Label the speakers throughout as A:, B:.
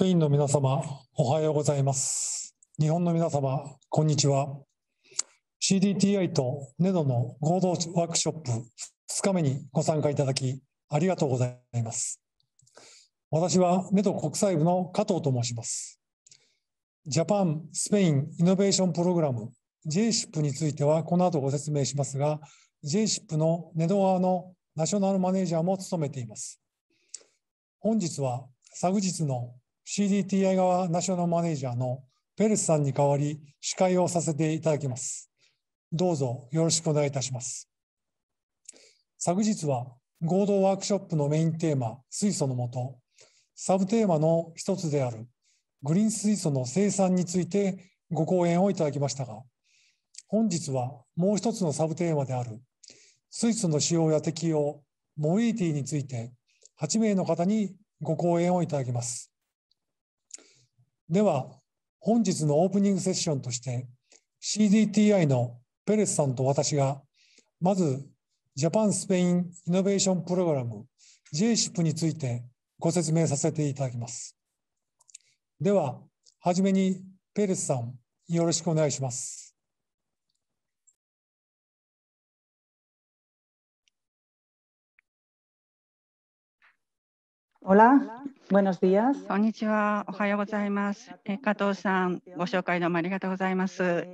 A: ペインの皆様、おはようございます。日本の皆様、こんにちは。CDTI と NEDO の合同ワークショップ2日目にご参加いただき、ありがとうございます。私は NEDO 国際部の加藤と申します。ジャパン・スペイン・イノベーションプログラム JSIP についてはこの後ご説明しますが、JSIP の NEDO 側のナショナルマネージャーも務めています。本日は昨日の CDTI 側ナショナルマネージャーのペルスさんに代わり司会をさせていただきます。どうぞよろしくお願いいたします。昨日は合同ワークショップのメインテーマ水素のもと、サブテーマの一つであるグリーン水素の生産についてご講演をいただきましたが、本日はもう一つのサブテーマである水素の使用や適用、モビリティについて8名の方にご講演をいただきます。では本日のオープニングセッションとして CDTI のペレスさんと私がまずジャパン・スペイン・イノベーション・プログラム JSIP についてご説明させていただきます。では、初めにペレスさん、よろしくお願いします。
B: Hola, buenos días. こんにちは。おはようございます。え加藤さん、ご紹介どうもありがとうございます。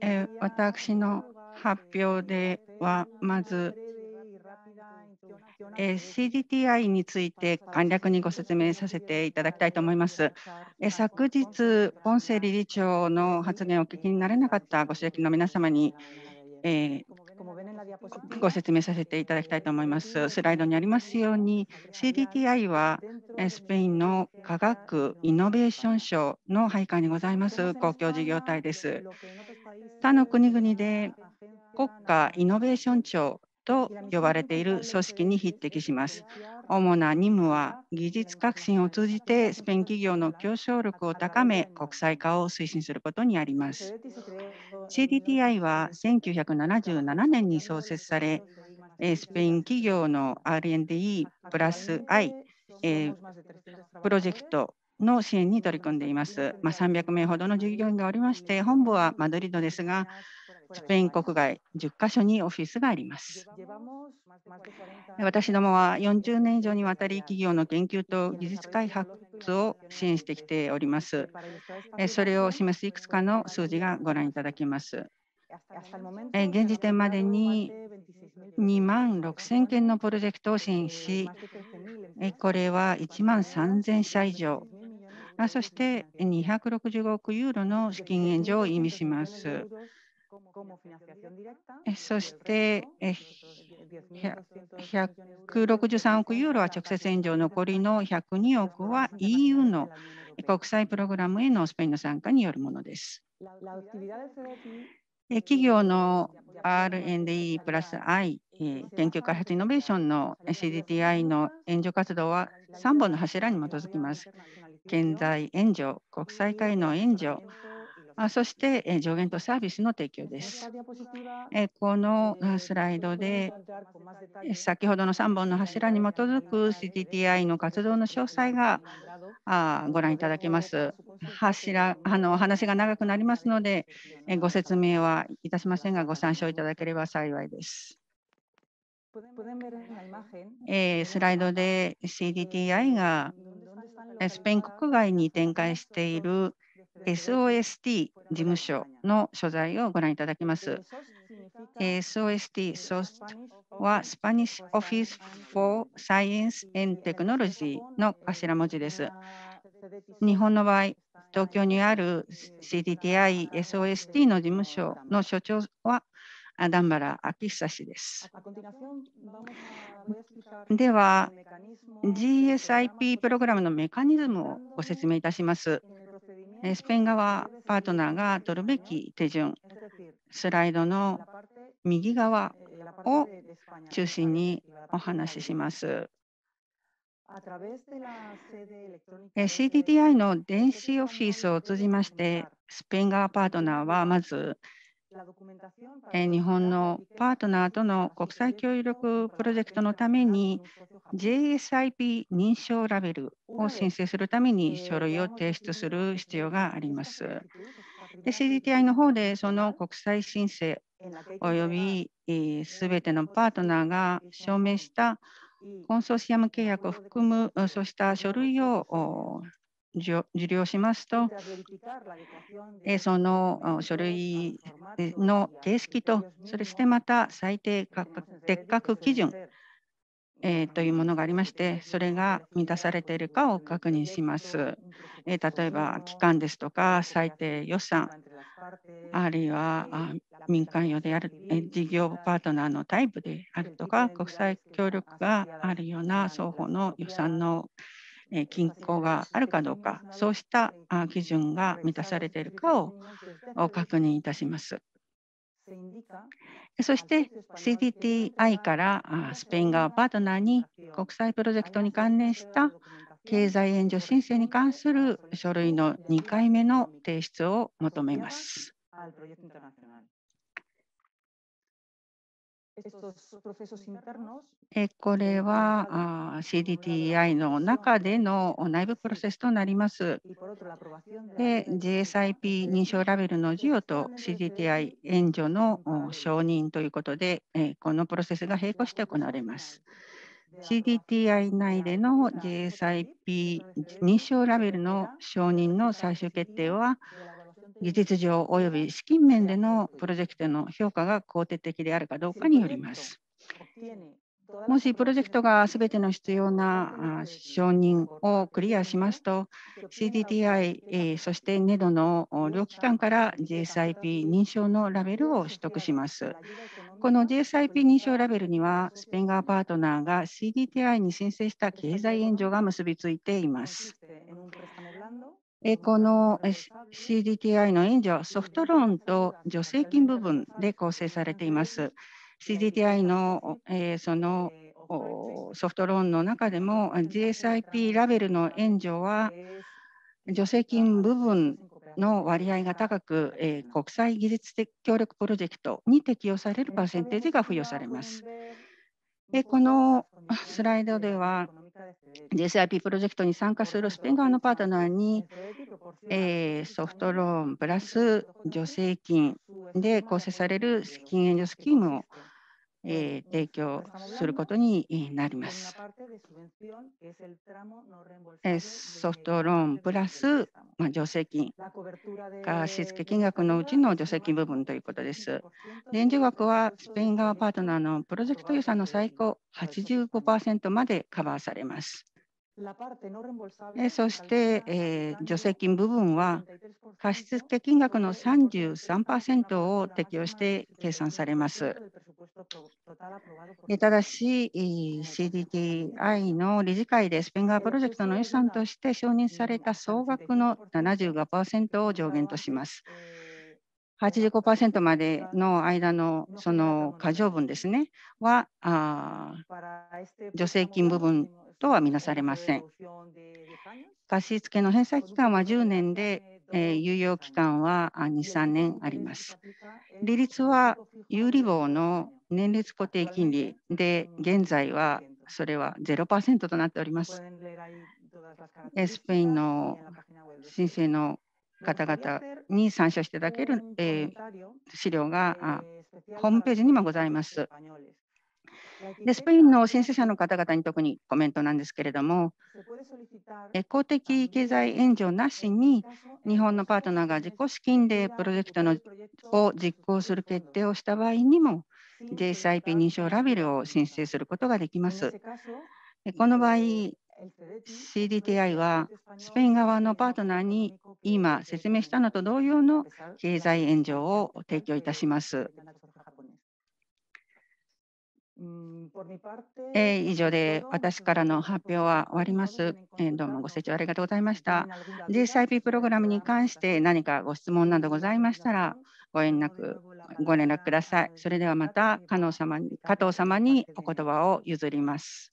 B: え私の発表では、まず、え CDTI について簡略にご説明させていただきたいと思います。え昨日、ポンセ理事長の発言をお聞きになれなかったご指摘の皆様に、えー、ご説明させていただきたいと思います。スライドにありますように、CDTI はスペインの科学イノベーション賞の配下にございます公共事業体です。他の国々で国家イノベーション庁と呼ばれている組織に匹敵します。主な任務は技術革新を通じてスペイン企業の競争力を高め国際化を推進することにあります。CDTI は1977年に創設され、スペイン企業の R&D プラス I プロジェクトの支援に取り組んでいます。まあ、300名ほどの従業員がおりまして、本部はマドリードですが、スペイン国外10カ所にオフィスがあります。私どもは40年以上にわたり企業の研究と技術開発を支援してきております。それを示すいくつかの数字がご覧いただけます。現時点までに2万6000件のプロジェクトを支援し、これは1万3000社以上、そして265億ユーロの資金援助を意味します。そして、163億ユーロは直接援助、残りの102億は EU の国際プログラムへのスペインの参加によるものです。企業の R&D プラス I 研究開発イノベーションの CDTI の援助活動は3本の柱に基づきます。現在援助、国際会の援助、そして上限とサービスの提供です。このスライドで先ほどの3本の柱に基づく CTTI の活動の詳細がご覧いただけます。柱あの話が長くなりますのでご説明はいたしませんがご参照いただければ幸いです。えスライドで CDTI がスペイン国外に展開している SOST 事務所の所在をご覧いただきます。SOST SOST はスパニッシュオフィス・フォー・サイエンス・エンテクノロジーの頭文字です。日本の場合、東京にある CDTI SOST の事務所の所長はアキッサ氏です。では、GSIP プログラムのメカニズムをご説明いたします。スペイン側パートナーが取るべき手順、スライドの右側を中心にお話しします。CDTI の電子オフィスを通じまして、スペイン側パートナーはまず日本のパートナーとの国際協力プロジェクトのために JSIP 認証ラベルを申請するために書類を提出する必要があります。CDTI の方でその国際申請及びすべてのパートナーが証明したコンソーシアム契約を含むそうした書類を受領しますと、その書類の形式と、そしてまた最低価格撤格基準えというものがありまして、それが満たされているかを確認します。え例えば、期間ですとか、最低予算、あるいは民間用である、え事業パートナーのタイプであるとか、国際協力があるような双方の予算の均衡があるかどうか、そうした基準が満たされているかを確認いたします。そして CDTI からスペイン側パートナーに国際プロジェクトに関連した経済援助申請に関する書類の2回目の提出を求めます。えこれは CDTI の中での内部プロセスとなります。JSIP 認証ラベルの授与と CDTI 援助の承認ということで、このプロセスが並行して行われます。CDTI 内での JSIP 認証ラベルの承認の最終決定は、技術上及び資金面でのプロジェクトの評価が肯定的であるかどうかによります。もしプロジェクトがすべての必要な承認をクリアしますと、CDTI、そして NEDO の両機関から JSIP 認証のラベルを取得します。この JSIP 認証ラベルには、スペインガーパートナーが CDTI に申請した経済援助が結びついています。この CDTI の援助、ソフトローンと助成金部分で構成されています。CDTI のそのソフトローンの中でも GSIP ラベルの援助は助成金部分の割合が高く、え国際技術的協力プロジェクトに適用されるパーセンテージが付与されます。このスライドでは j s i p プロジェクトに参加するスペイン側のパートナーに、えー、ソフトローンプラス助成金で構成される資金援助スキームをえー、提供することになります。ソフトローンプラス、まあ、助成金、貸付金額のうちの助成金部分ということです。年次額はスペイン側パートナーのプロジェクト予算の最高85%までカバーされます。そして、えー、助成金部分は貸付金額の33%を適用して計算されます。ただし、CDTI の理事会でスペンガープロジェクトの予算として承認された総額の75%を上限とします。85%までの間のその過剰分ですねはあ助成金部分とはみなされません。貸付の返済期間は10年で、えー、猶予期間は2、3年あります。利率は有利棒の年率固定金利で、現在はそれは0%となっております。スペインの申請の方々に参照していただける、えー、資料があホームページにもございます。でスペインの申請者の方々に特にコメントなんですけれども、公的経済援助なしに日本のパートナーが自己資金でプロジェクトのを実行する決定をした場合にも JSIP 認証ラベルを申請することができます。この場合、CDTI はスペイン側のパートナーに今説明したのと同様の経済援助を提供いたします。えー、以上で私からの発表は終わります、えー、どうもご清聴ありがとうございました。DSIP プログラムに関して何かご質問などございましたらご連絡ご連絡ください。それではまた加納様に加藤様にお言葉を譲ります。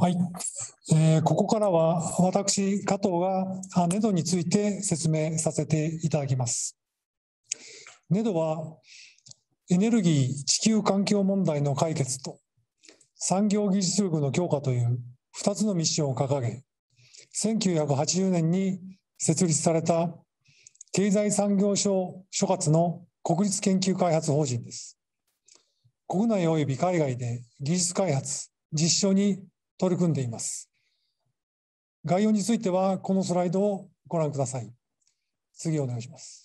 A: はい、えー、ここからは私加藤がネドについて説明させていただきます。ネドはエネルギー・地球環境問題の解決と産業技術力の強化という2つのミッションを掲げ1980年に設立された経済産業省所轄の国立研究開発法人です国内及び海外で技術開発実証に取り組んでいます概要についてはこのスライドをご覧ください次お願いします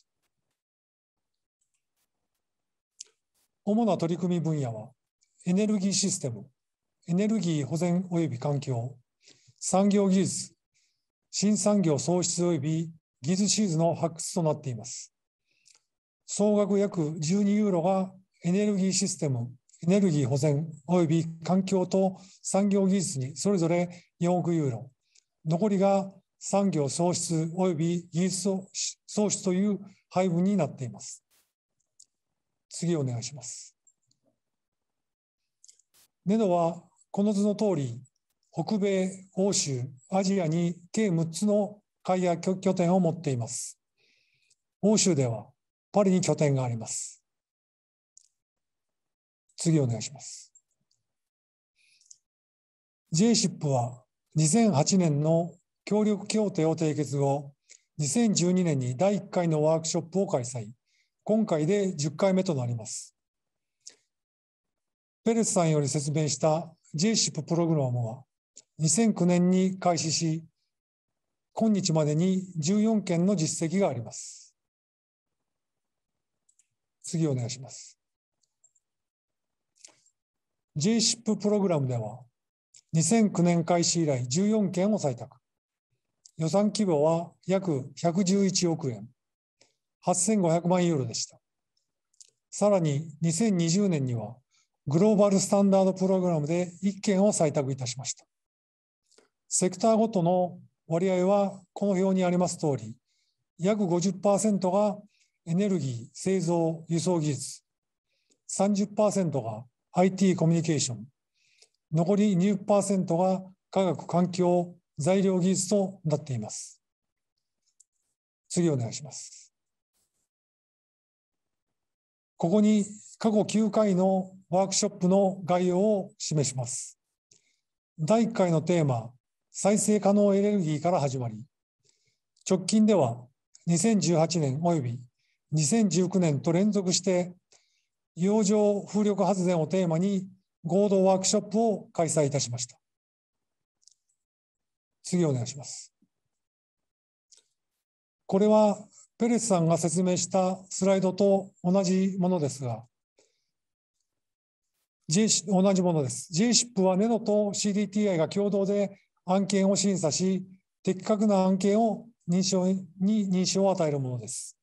A: 主な取り組み分野は、エネルギーシステム、エネルギー保全及び環境、産業技術、新産業創出及び技術シーズの発掘となっています。総額約12ユーロがエネルギーシステム、エネルギー保全及び環境と産業技術にそれぞれ4億ユーロ、残りが産業創出及び技術創出という配分になっています。次お願いします。ネドはこの図の通り北米欧州アジアに計6つの海外拠点を持っています欧州ではパリに拠点があります次お願いします JSHIP は2008年の協力協定を締結後2012年に第1回のワークショップを開催今回で10回目となります。ペレスさんより説明した JSIP プログラムは2009年に開始し、今日までに14件の実績があります。次お願いします。JSIP プログラムでは2009年開始以来14件を採択。予算規模は約111億円。8500万ユーロでした。さらに2020年にはグローバルスタンダードプログラムで1件を採択いたしました。セクターごとの割合はこの表にあります通り、約50%がエネルギー、製造、輸送技術、30%が IT コミュニケーション、残り20%が科学、環境、材料技術となっています。次お願いします。ここに過去9回のワークショップの概要を示します。第1回のテーマ、再生可能エネルギーから始まり、直近では2018年及び2019年と連続して、洋上風力発電をテーマに合同ワークショップを開催いたしました。次お願いします。これはペレスさんが説明したスライドと同じものですが、同じものです。GSIP は NEDO と CDTI が共同で案件を審査し、的確な案件を認証に認証を与えるものです。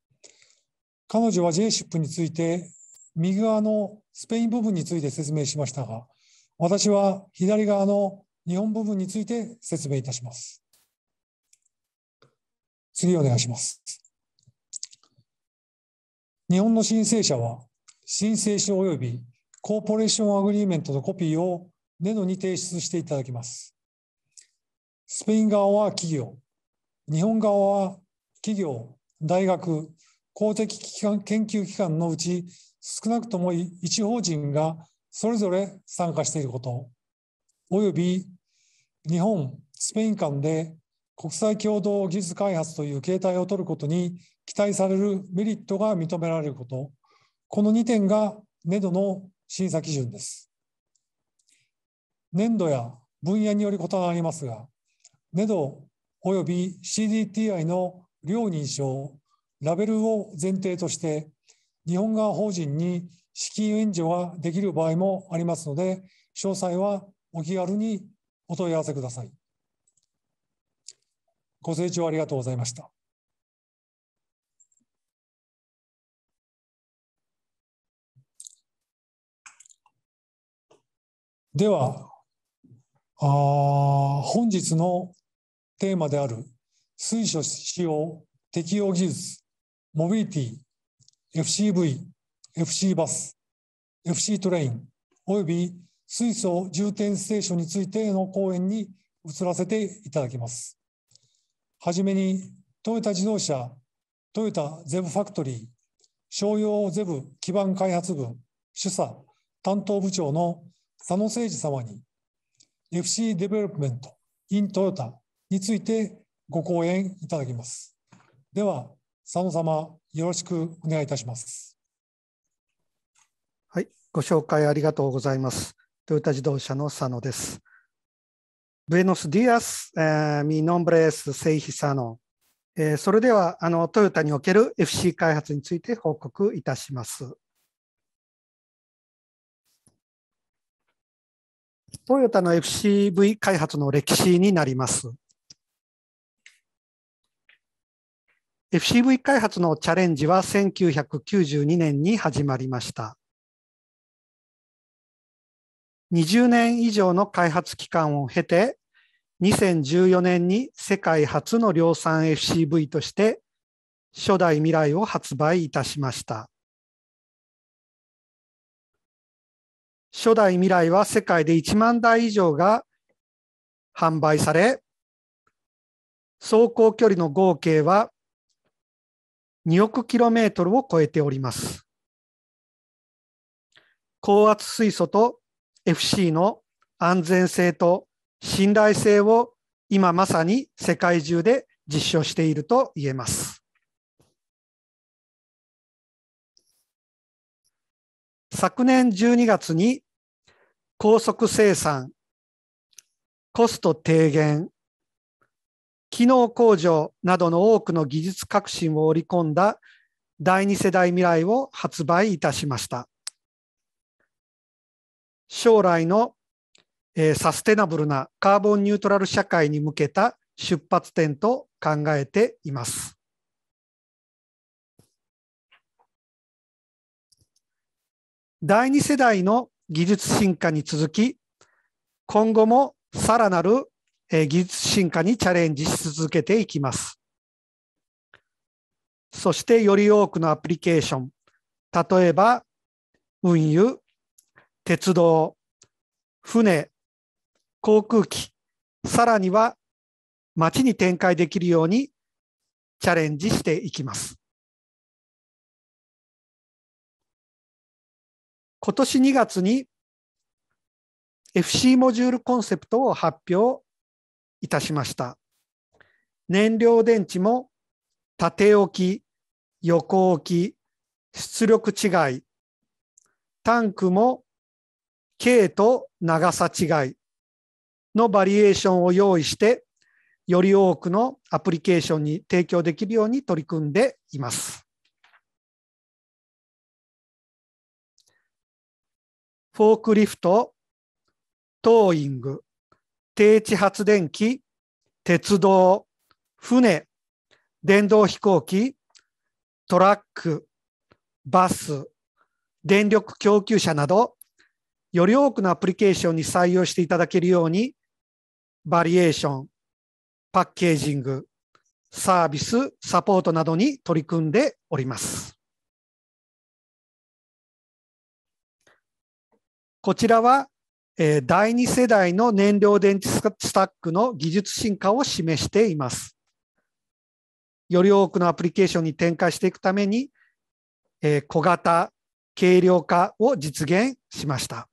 A: 彼女は JSIP について右側のスペイン部分について説明しましたが、私は左側の日本部分について説明いたします。次お願いします。日本の申請者は申請書及びコーポレーションアグリーメントのコピーをネノに提出していただきます。スペイン側は企業、日本側は企業、大学、公的機関研究機関のうち少なくとも一法人がそれぞれ参加していること、および日本、スペイン間で国際共同技術開発という形態を取ることに期待されるメリットが認められること、この2点が n e d の審査基準です。年度や分野により異なりますが、n e d および CDTI の両認証、ラベルを前提として、日本側法人に資金援助ができる場合もありますので、詳細はお気軽にお問い合わせください。ご清聴ありがとうございました。ではあ本日のテーマである水素使用適用技術モビリティ FCV、FC バス、FC トレインおよび水素充填ステーションについての講演に移らせていただきます。はじめにトヨタ自動車、トヨタゼブファクトリー、商用ゼブ基盤開発部主査担当部長の佐野誠二様に FC デベロップメント in トヨタについてご講演いただきます。では佐野様よろしくお願いいたし
C: ます。はい、ご紹介ありがとうございます。トヨタ自動車の佐野です。Buenos días,、えー、mi nombre es Sei Hisano、えそれではあのトヨタにおける FC 開発について報告いたします。トヨタの FCV 開発の歴史になります。FCV 開発のチャレンジは1992年に始まりました。20年以上の開発期間を経て、2014年に世界初の量産 FCV として初代未来を発売いたしました。初代未来は世界で1万台以上が販売され、走行距離の合計は2億キロメートルを超えております。高圧水素と FC の安全性と信頼性を今まさに世界中で実証していると言えます。
D: 昨年12月に高
C: 速生産、コスト低減、機能向上などの多くの技術革新を織り込んだ第二世代未来を発売いたしました。将来の、えー、サステナブルなカーボンニュートラル社会に向けた出発点と考えています。第2世代の技術進化に続き今後もさらなる技術進化にチャレンジし続けていきます。そしてより多くのアプリケーション、例えば運輸、鉄道、船、航空機、さらには街に展開できるようにチャレンジしていきます。
D: 今年2月に
C: FC モジュールコンセプトを発表いたしました。燃料電池も縦置き、横置き、出力違い、タンクも径と長さ違いのバリエーションを用意してより多くのアプリケーションに提供できるように取り組んでいます。フォークリフト、トーイング、低地発電機、鉄道、船、電動飛行機、トラック、バス、電力供給車などより多くのアプリケーションに採用していただけるように、バリエーション、パッケージング、サービス、サポートなどに取り組んでおります。こちらは、第2世代の燃料電池スタックの技術進化を示しています。より多くのアプリケーションに展開していくために、小型、軽量化を実現しました。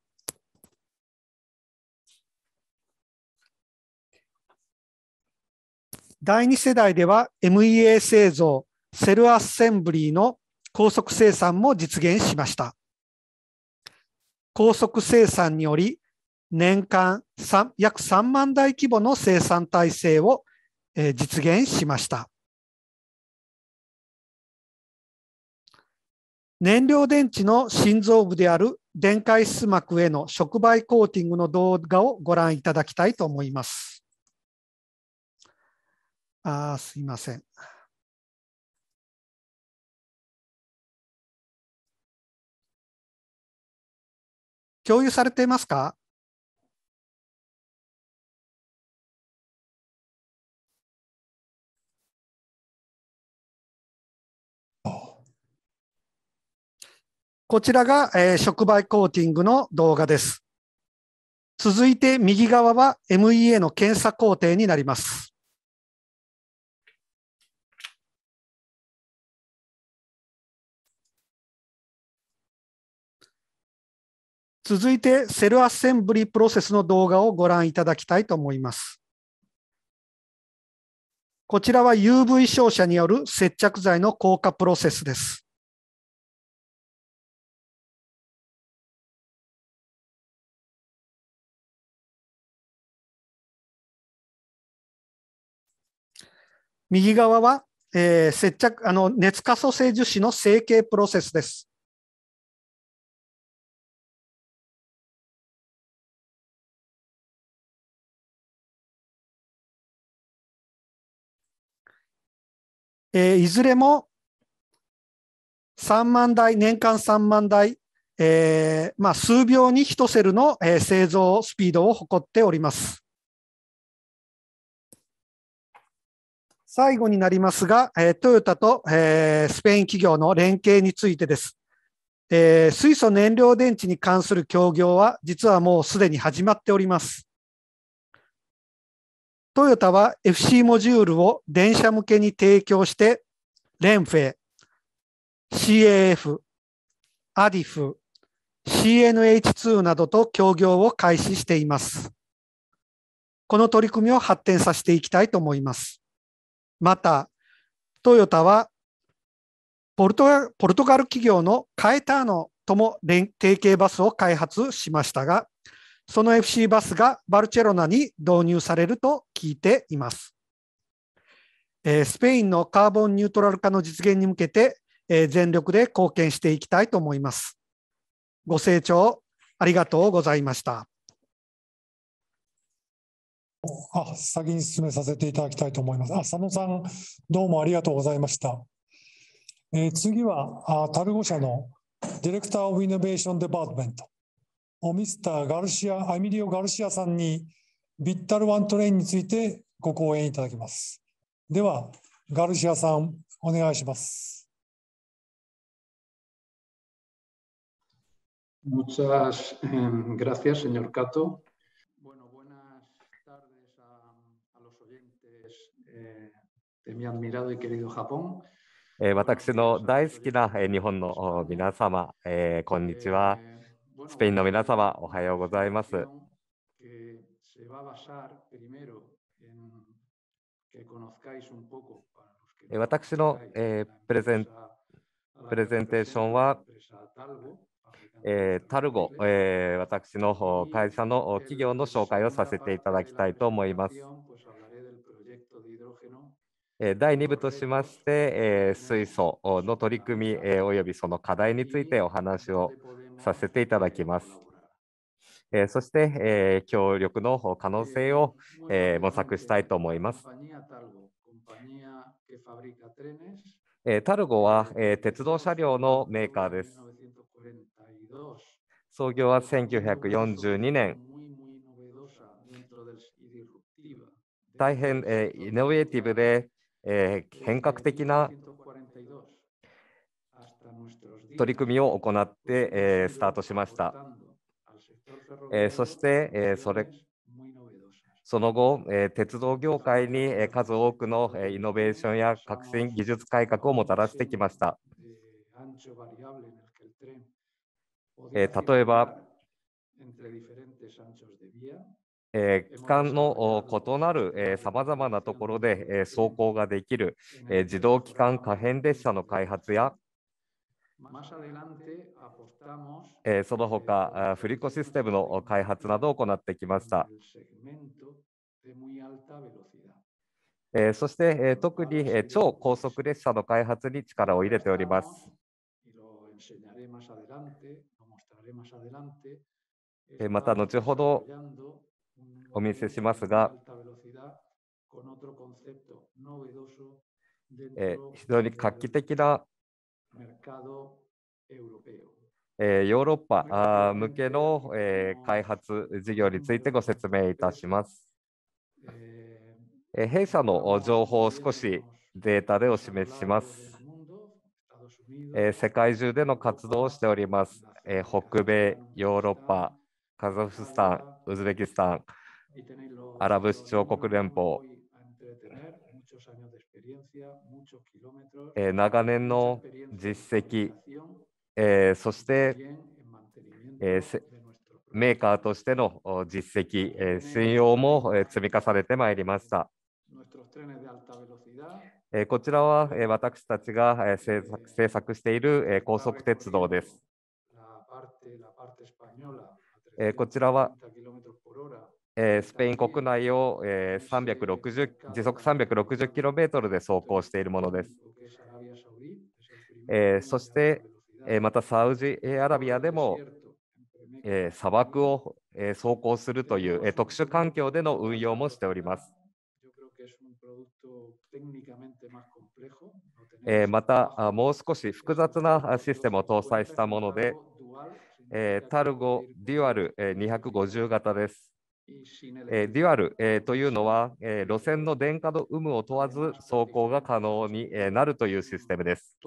C: 第2世代では MEA 製造、セルアッセンブリーの高速生産も実現しました。高速生産により、年間約3万台規模の生産体制を実現しました。燃料電池の心臓部である電解質膜への触媒コーティングの動画をご覧いただきたいと思います。
D: あすいません。共有されていますか
C: こちらが、えー、触媒コーティングの動画です。続いて右側は MEA の検査工程になります。
D: 続いてセルアッセンブリプ
C: ロセスの動画をご覧いただきたいと思います。こちらは UV 照射による接着剤の硬化プロセスです。
D: 右側は、えー、接着あの熱可塑性樹脂の成形プロセスです。
C: えー、いずれも3万台、年間3万台、えー、まあ、数秒に1セルの、えー、製造スピードを誇っております。最後になりますが、えトヨタと、えスペイン企業の連携についてです。え水素燃料電池に関する協業は、実はもうすでに始まっております。トヨタは FC モジュールを電車向けに提供して、レンフェ、CAF、アディフ、CNH2 などと協業を開始しています。この取り組みを発展させていきたいと思います。また、トヨタはポルトガル企業のカエターノとも提携バスを開発しましたが、その FC バスがバルチェロナに導入されると聞いています。えー、スペインのカーボンニュートラル化の実現に向けて、えー、全力で貢献していきたいと思います。ご清聴ありがとうございました。
A: あ先に進めさせていただきたいと思います。あ佐野さん、どうもありがとうございました。えー、次はあタルゴ社のディレクター・オブ・イノベーション・デパートメント、ミスターガルシア、アミリオ・ガルシアさんに、ビッタルワントレインについてご講演いただきます。では、ガルシアさん、お願いします。
E: Muchas gracias, señor Cato.
F: Bueno, buenas tardes a, los oyentes de mi admirado y querido Japón.
G: 私の大好きな日本の皆様、こんにちは。スペインの皆様、おはようございます。私の、えー、プレゼンプレゼンテーションは、えー、タルゴ、えー、私の会社の企業の紹介をさせていただきたいと思います。第2部としまして、水素の取り組みおよびその課題についてお話をさせていただきます。えー、そして、えー、協力の可能性を、えー、模索したいと思います。えー、タルゴは、えー、鉄道車両のメーカーです。創業は1942年。大変、えー、イノベーティブで、えー、変革的な取り組みを行って、えー、スタートしました。えー、そして、えそれその後、え鉄道業界に、え数多くの、えイノベーションや革新技術改革をもたらしてきました。
F: え例えば、
G: えー、機関の異なるさまざまなところで、えー、走行ができる、えー、自動機関可変列車の開発や、その他、フリコシステムの開発などを行ってきました。そして、特に、超高速列車の開発に力を入れております。また後ほどお見せしますが、
F: 非常に画期
G: 的なえー、ヨーロッパ向けの、えー、開発事業についてご説明いたします。えー、弊社の情報を少しデータでお示しします。え世界中での活動をしております。え北米、ヨーロッパ、カザフスタン、ウズベキスタン、アラブ首長国連邦、
F: えー、長年の実績、
G: えー、そして、えー、メーカーとしての実績、えー、信用も積み重ねてまいりました。えー、こちらは、私たちが、製制作制作している、高速鉄道です。えー、こちらは、えー、スペイン国内を、えー、360時速3 6 0トルで走行しているものです。えー、そして、えまたサウジアラビアでも、え砂漠を、え走行するという、え特殊環境での運用もしております。えまた、もう少し複雑なシステムを搭載したもので、えタルゴデュアル、え250型です。えー、デュアル、えー、というのは、えー、路線の電化の有無を問わず走行が可能に、えー、なるというシステムです。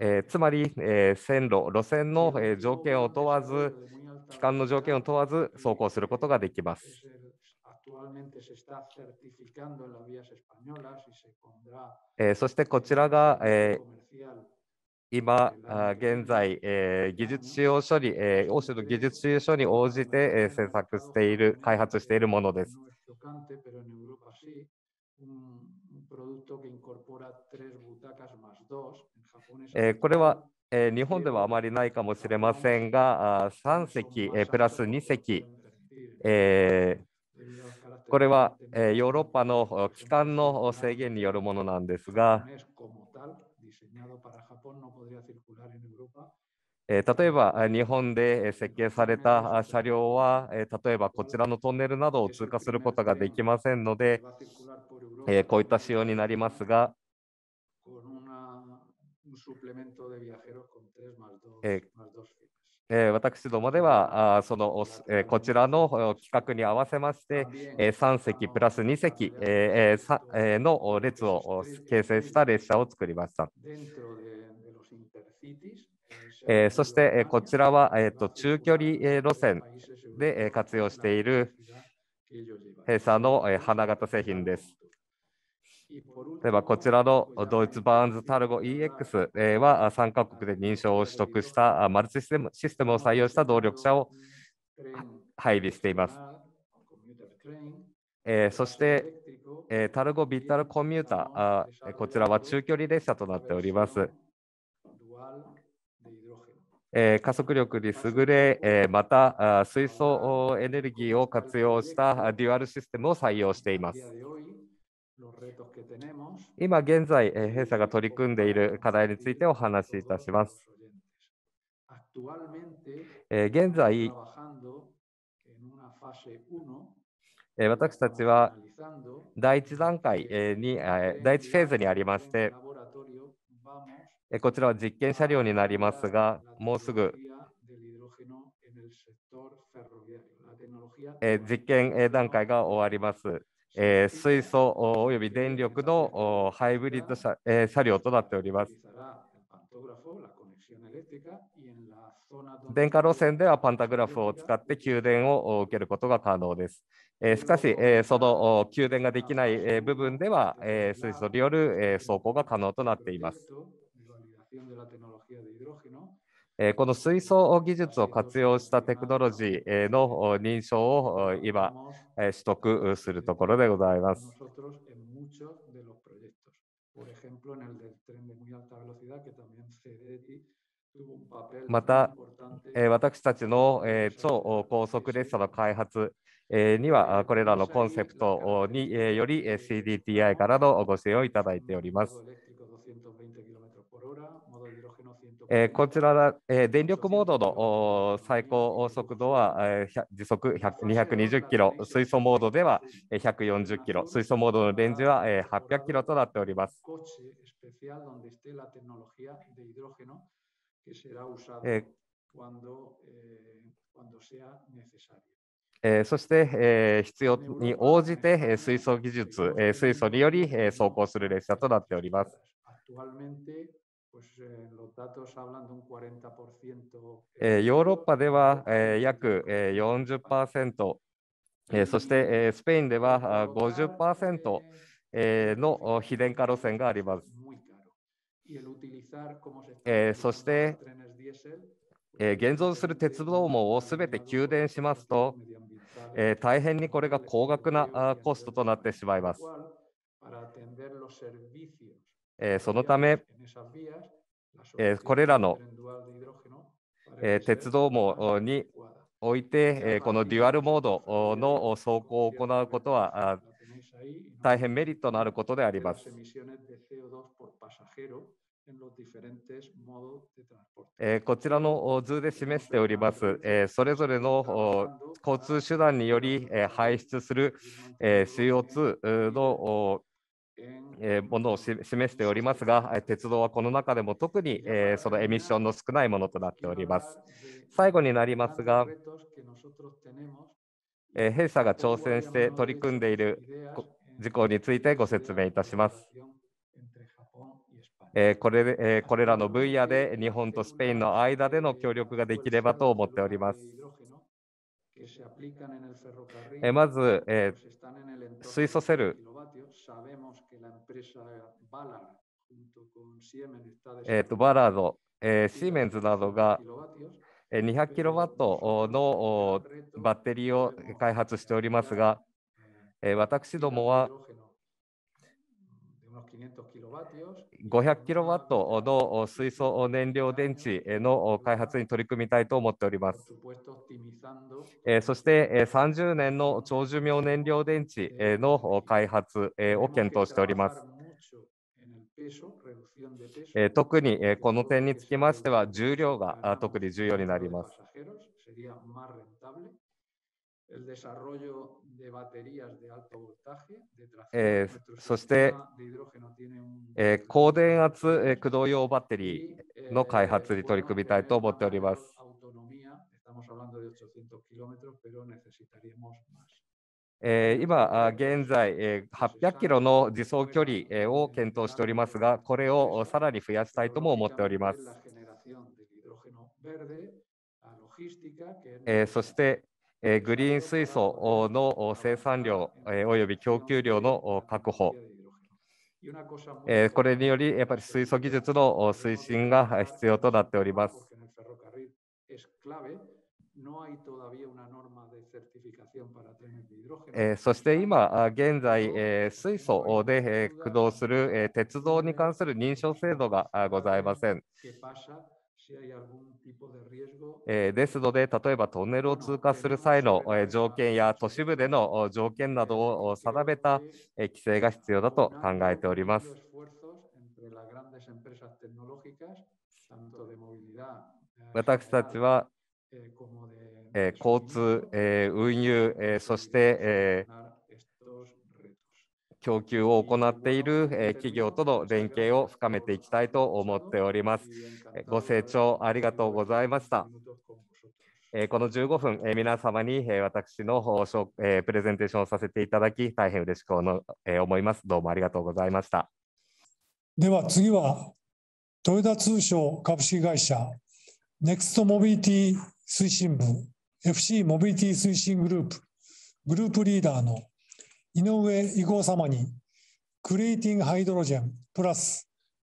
G: えー、つまり、えー、線路、路線の、えー、条件を問わず、期間の条件を問わず走行することができます。えー、そしてこちらが、えー、今、現在、技術使用処理、欧州の技術使用処理に応じて、制作している、開発しているものです。これは、日本ではあまりないかもしれませんが、3席、プラス2席、これは、ヨーロッパの機関の制限によるものなんですが、例えば日本で設計された車両は、例えばこちらのトンネルなどを通過することができませんので、こういった仕様になりますが、私どもでは、そのこちらの企画に合わせまして、3席プラス2席の列を形成した列車を作りました。えー、そして、えー、こちらは、えーと、中距離、え路線で、え活用している弊社の、え花形製品です。例えばこちらのドイツバーンズタルゴ EX は3カ国で認証を取得したマルチシステムシステムを採用した動力車を配備しています。えそして、えタルゴビッタルコミューターこちらは中距離列車となっております。えー、加速力に優れ、えー、また水素エネルギーを活用したデュアルシステムを採用しています。今現在、え弊社が取り組んでいる課題についてお話しいたします。
F: えー、現在、
G: 私たちは第1段階に、第1フェーズにありまして、こちらは実験車両になりますが、もうすぐ実験段階が終わります。水素および電力のハイブリッド車車両となっております。電化路線ではパンタグラフを使って給電を受けることが可能です。しかし、その給電ができない部分では、水素による走行が可能となっています。この水素技術を活用したテクノロジーの認証を今、取得するところでございます。
F: また、私た
G: ちの超高速列車の開発には、これらのコンセプトにより CDTI からのご支援をいただいております。えー、こちら、えー、電力モードのお最高速度は、えー、時速220キロ、水素モードでは140キロ、水素モードのレンジは、えー、800キロとなっております。えーえー、そして、えー、必要に応じて、えー、水素技術、えー、水素により、えー、走行する列車となっております。えー、ヨーロッパでは、えー、約、えー、40%、えー、そして、えー、スペインでは50%、えー、の非電化路線があります。
F: えー、そして、
G: えー、現存する鉄道網をすべて給電しますと、えー、大変にこれが高額なコストとなってしまいます。
F: えー、そのため、えー、これらの、
G: えー、鉄道網において、えー、このデュアルモードの走行を行うことは大変メリットのあることであります。えー、こちらの図で示しております、えー、それぞれの交通手段により、えー、排出する、えー、CO2 のえものを示しておりますが、鉄道はこの中でも特に、えそのエミッションの少ないものとなっております。最後になりますが、え弊社が挑戦して取り組んでいる事項についてご説明いたします。えこれえこれらの分野で日本とスペインの間での協力ができればと思っております。
F: えまず、え水素セル sabemos que la empresa Ballard junto con Siemens está えっ
G: と、バラード、えー、シーメンズなどがえー 200kW のおバッテリーを開発しておりますが、えー、私どもは
F: 5 0
G: 0ットの水素燃料電池の開発に取り組みたいと思っております。そして30年の長寿命燃料電池の開発を検討しております。特にこの点につきましては、重量が特に重要になります。
F: えー、そして、
G: えー、高電圧、えー、駆動用バッテリーの開発に取り組みたいと思っております。えー、今、現在、え800キロの自走距離、えを検討しておりますが、これをさらに増やしたいとも思っております。えー、そして、えグリーン水素の生産量、えおよび供給量の確保、えこれによりやっぱり水素技術の推進が必要となっております。えそして今現在、え水素で、え駆動する、え鉄道に関する認証制度がございません。えですので、例えばトンネルを通過する際の条件や都市部での条件などを定めた規制が必要だと考えております。私たちは交通、運輸、そして供給を行っている、え企業との連携を深めていきたいと思っております。ご清聴ありがとうございました。えこの15分、え皆様に、え私の、えプレゼンテーションをさせていただき、大変嬉しくの、え思います。どうもありがとうございました。
A: では次は、豊田通商株式会社、ネクストモビリティ推進部、FC モビリティ推進グループ、グループリーダーの井上伊郷様に、クリエイティングハイドロジェンプラス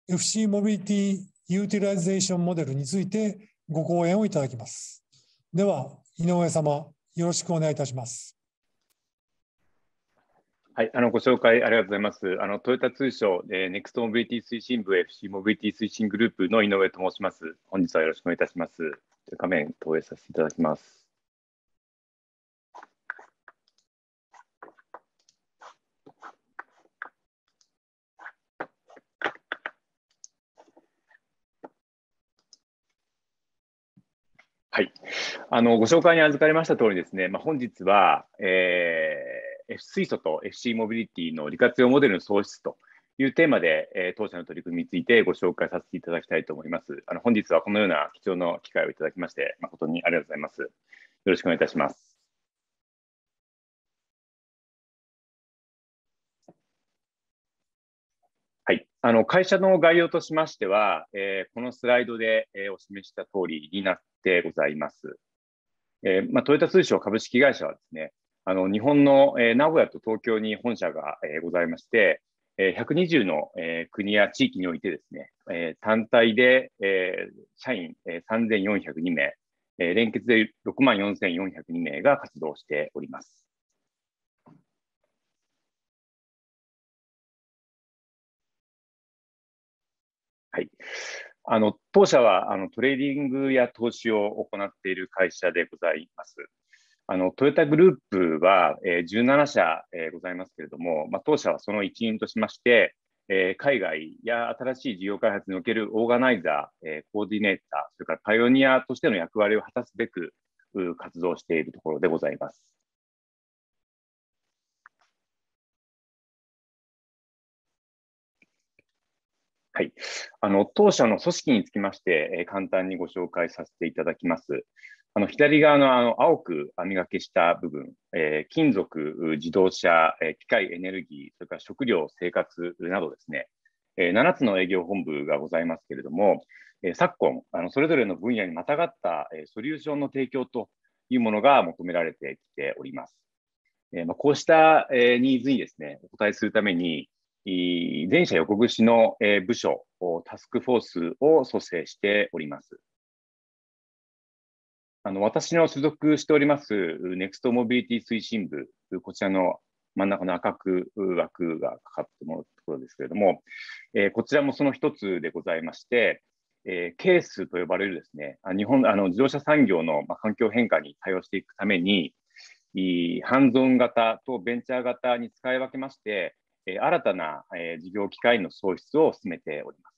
A: FC モビリティユーティライゼーションモデルについてご講演をいただきます。では、井上様、よろしくお願いいたします。
H: はい、あのご紹介ありがとうございます。あのトヨタ通商、えー、ネクストモビリティ推進部 FC モビリティ推進グループの井上と申します。本日はよろしくお願いいたします。
E: 画面投影させていただきます。
H: はい、あのご紹介に預かりました通りですね、まあ、本日は、えー、F 水素と FC モビリティの利活用モデルの創出というテーマで、えー、当社の取り組みについてご紹介させていただきたいと思います。あの本日はこのような貴重な機会をいた
E: だきまして、誠にありがとうございます。よろしくお願いいたします。はい、
H: あの会社の概要としましては、えー、このスライドで、えー、お示した通りになっでございます。えーまあ、トヨタ通商株式会社はですね、あの日本の、えー、名古屋と東京に本社が、えー、ございまして、えー、120の、えー、国や地域においてですね、えー、単体で、えー、社員、えー、3402
E: 名、えー、連結で6万4402名が活動しております。はい。あの当社はあのトレーディングや投
H: 資を行っている会社でございます。あのトヨタグループは、えー、17社、えー、ございますけれども、まあ、当社はその一員としまして、えー、海外や新しい事業開発におけるオーガナイザー、えコーディネーター、それからパイオニアとし
E: ての役割を果たすべく活動しているところでございます。はい、あの当社の組織につきまして、えー、簡単にご紹介させてい
H: ただきます。あの左側のあの青く網がけした部分、えー、金属、自動車、えー、機械、エネルギー、それから食料、生活などですね、えー、7つの営業本部がございますけれども、え昨今あの、それぞれの分野にまたがった、えソリューションの提供というものが求められてきております。えまあ、こうした、えニーズにですねお答えするために、前者予告の部署、タスクフォースを組成しております。あの私の所属しておりますネクストモビリティ推進部、こちらの真ん中の赤く枠がかかってもらうところですけれども、えー、こちらもその一つでございまして、えー、ケースと呼ばれるですね、日本あの自動車産業の、まあ、環境変化に対応していくために、ハンズオン型
E: とベンチャー型に使い分けまして、え新たな、え事業機会の創出を進めております。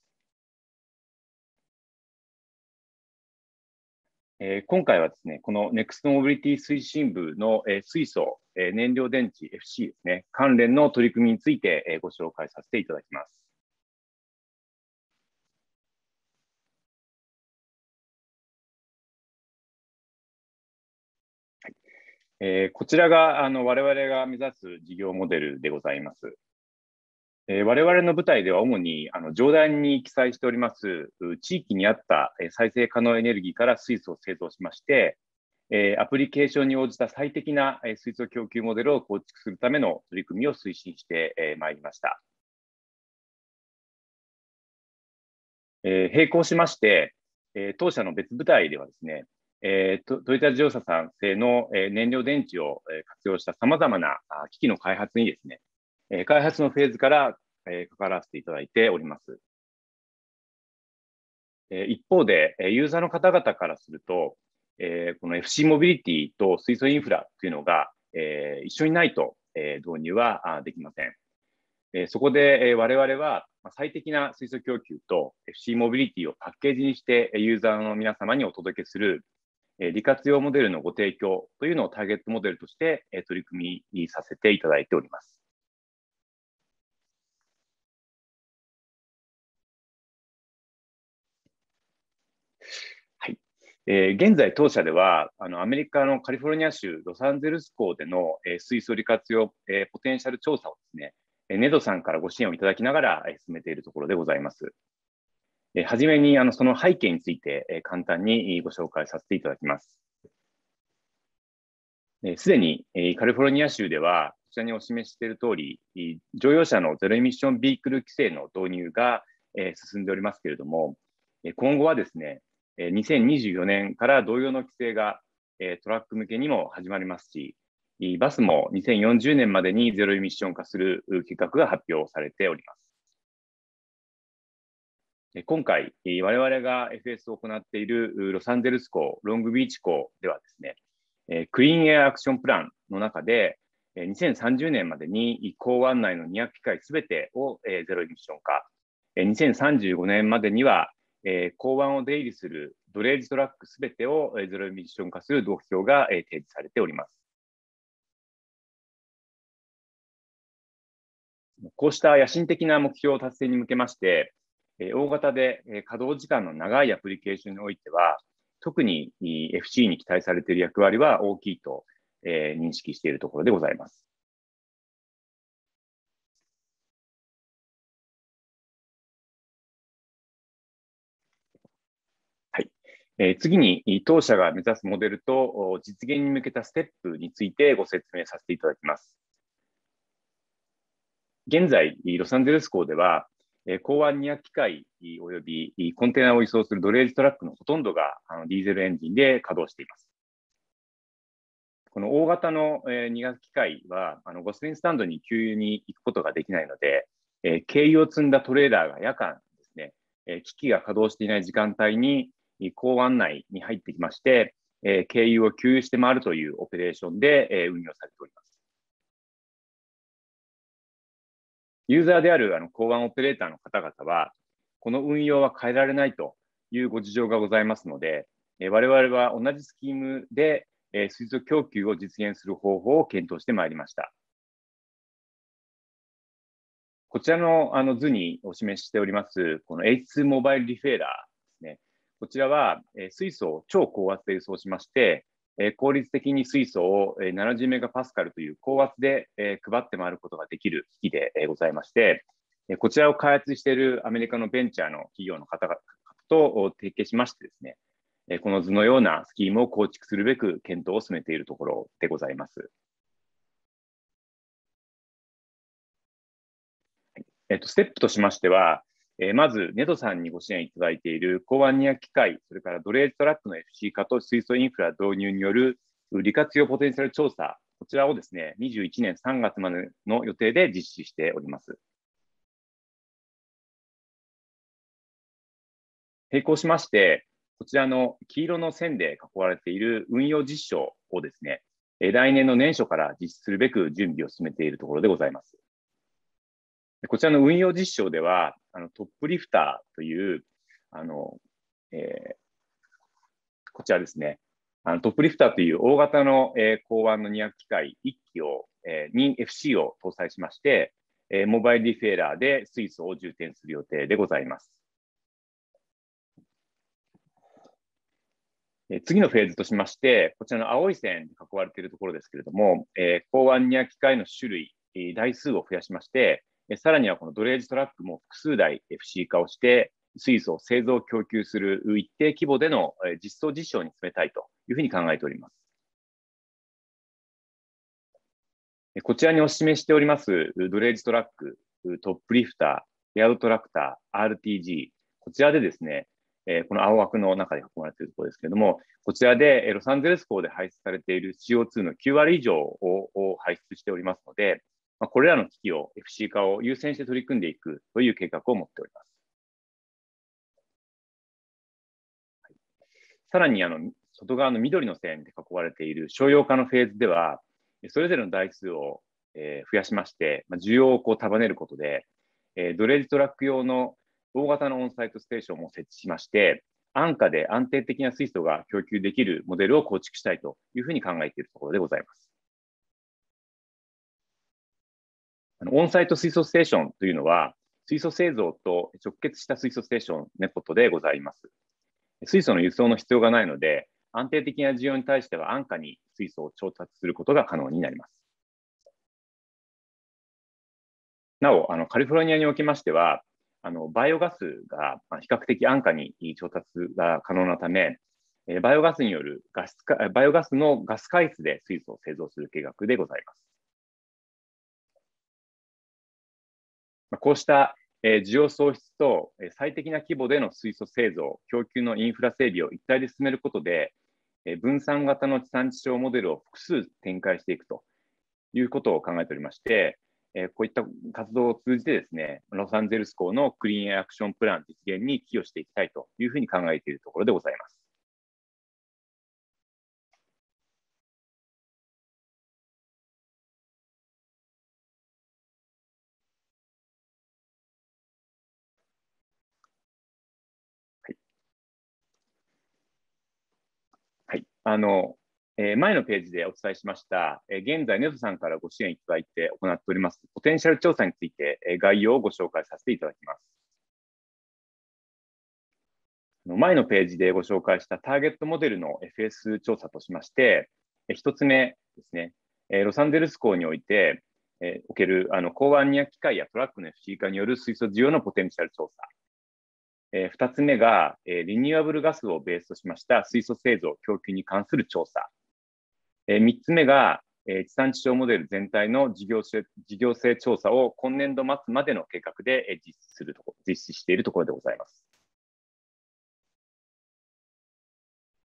E: え今回はですね、この NEXT モビリティ推進部の、え水素、え燃料電池 FC ですね、関連の取り組みについて、えご紹介させていただきます。えこちらがあの我々が目指す事業モデルでございます。え我々の舞台では主に
H: あの上段に記載しております地域に合った再生可能エネルギーから水素を製造しまして、えアプリケーションに応じた最適な水素供給モデルを
E: 構築するための取り組みを推進してまいりました。え並行しまして、え当社の別部隊ではで
H: すね、えー、トヨタ自動車さん製の、え燃料電池を、え活用したさまざまな機器の開発にですね、え開発のフェーズから、え関わらせていただいております。え一方で、ユーザーの方々からすると、えこの FC モビリティと水素インフラというのが、え一緒にないと、え導入はできません。えそこで、え我々は最適な水素供給と FC モビリティをパッケージにしてユーザーの皆様にお届けする、え利活用モデルのご提供というのをターゲットモデルとして、え取り組み
E: させていただいております。
H: えー、現在、当社ではあのアメリカのカリフォルニア州ロサンゼルス港での、えー、水素利活用、えー、ポテンシャル調査をですね、えー、ネドさんからご支援をいただきながら、えー、進めているところでございます。えー、初めにあのその背景について、えー、簡単にご紹介させていただきます。す、え、で、に、えー、カリフォルニア州では、こちらにお示ししている通り、乗用車のゼロエミッションビークル規制の導入が、えー、進んでおりますけれども、今後はですね、え2024年から同様の規制が、えトラック向けにも始まりますし、バスも2040年までにゼロエミッション化する計画が発表されております。今回、我々が FS を行っているロサンゼルス港、ロングビーチ港ではですね、クリーンエアアクションプランの中で、2030年までに港湾内の200機械すべてをゼロエミッション化、2035年までにはえー、港湾を出入りするドレージトラックすべて
E: を、えー、ゼロエミッション化する目標が、えー、提示されております。こうした野心的な目標達成に向けまし
H: て、えー、大型で、えー、稼働時間の長いアプリケーションにおいては、特に
E: FC に期待されている役割は大きいと、えー、認識しているところでございます。え次に、当社が目指すモデルと実現に向けたステップについてご説明させていただきま
H: す。現在、ロサンゼルス港では、港湾200機械およびコンテナを輸送するドレージトラックのほとんどがディーゼルエンジンで稼働しています。この大型の200機械は、あのガソリンスタンドに給油に行くことができないので、軽油を積んだトレーラーが夜間ですね、機器が稼働していない時間帯に港湾内に入ってきまして、えー、経由を給油して回るというオペレーションで、えー、運用されております。ユーザーであるあの港湾オペレーターの方々は、この運用は変えられないというご事情がございますので、えー、我々は同じスキームで、えー、水素供給を実現する方法を検討してまいりました。
E: こちらのあの図にお示しし
H: ております、この H2 モバイルリフェーラーですね。こちらは、え水素を超高圧で輸送しまして、え効率的に水素を70メガパスカルという高圧で、え配って回ることができる機器で、えございまして、えこちらを開発しているアメリカのベンチャーの企業の方々と提携しましてですね、えこの図のようなスキームを構築するべく検討を進めているところでございます。えっと、ステップとしましては、えー、まず、ネトさんにご支援いただいているコアニア機械、それからドレートラックの FC 化と水素インフラ導入による利活用ポテンシャル調査、こちらをですね、21
E: 年3月までの予定で実施しております。並行しまして、こちらの黄色の線
H: で囲われている運用実証をですね、来年の年初から実施するべく準備を進めているところでございます。こちらの運用実証では、あのトップリフターという、あのえー、こちらですね、あのトップリフターという大型の、えー、港湾の200機械1機を、えー、に FC を搭載しまして、えー、モバイルリフェーラーで水素を充填する予定でございます。え次のフェーズとしまして、こちらの青い線に囲われているところですけれども、えー、港湾200機械の種類、台数を増やしまして、さらにはこのドレージトラックも複数台
E: FC 化をして、水素を製造供給する一定規模での実装実証に進めたいというふうに考えております。こちらにお示しておりますドレージトラック、トップリフター、エアドトラクタ
H: ー、RTG、こちらでですね、この青枠の中で囲まれているところですけれども、こちらでロサンゼルス港で排出されている CO2 の9割以上を排出しており
E: ますので、まあ、これらの機器を FC 化を優先して取り組んでいくという計画を持っております。はい、さらにあの外側の緑の線で囲われている商用化のフェーズでは、それぞれの台数を、
H: え増やしまして、ま需要をこう束ねることで、えドレージトラック用の大型のオンサイトステーションも設置しまして、安価で安定的な水素が供給できるモデルを構築したいというふうに考えているところでございます。オンサイト水素ステーションというのは、水素製造と直結した水素ステーションのことでございます。水素の輸送の必要がないので、安定的な需要に対しては安価に水素を調達することが可能になります。なお、あのカリフォルニアにおきましては、あのバイオガスが比較的安価に調達が可能なため、バイオガス
E: によるガスバイオガスのガス回出で水素を製造する計画でございます。こうした需要創出
H: と最適な規模での水素製造、供給のインフラ整備を一体で進めることで、分散型の地産地消モデルを複数展開していくということを考えておりまして、こういった活動を通じてですね、ロサンゼルス港のクリーンエアア
E: クションプラン実現に寄与していきたいというふうに考えているところでございます。
H: あの、えー、前のページでお伝えしました、えー、現在、ネズさんからご支援いただいて行っております、ポテンシャル調査について、えー、概要をご紹介させていただきます。前のページでご紹介したターゲットモデルの FS 調査としまして、1つ目ですね、ロサンゼルス港において、おけるあの港湾や機械やトラックの FC 化による水素需要のポテンシャル調査。えー、2つ目が、えー、リニューアブルガスをベースとしました水素製造供給に関する調査。えー、3つ目が、え地産地消モデル全体の事業事業性調査を今年度末までの計画で、え実施
E: するとこ実施しているところでございます。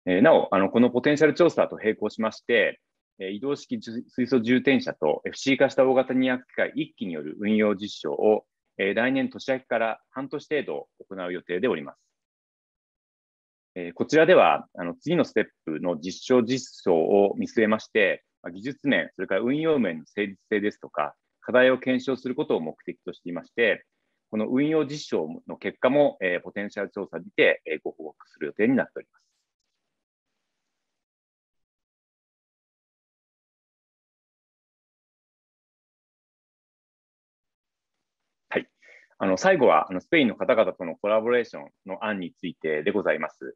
E: えなおあの、このポテンシャル調査と並行しまして、移動式水素充填車と FC
H: 化した大型200機械1機による運用実証をえ来年年明けから半年程度行う予定でおります。えこちらではあの次のステップの実証実装を見据えまして、技術面、それから運用面の誠実性ですとか、課題を検証することを目的としていまして、この運用実証の
E: 結果も、えポテンシャル調査にて、えご報告する予定になっております。
H: あの最後はあのスペインの方々とのコラボレーションの案についてでございます。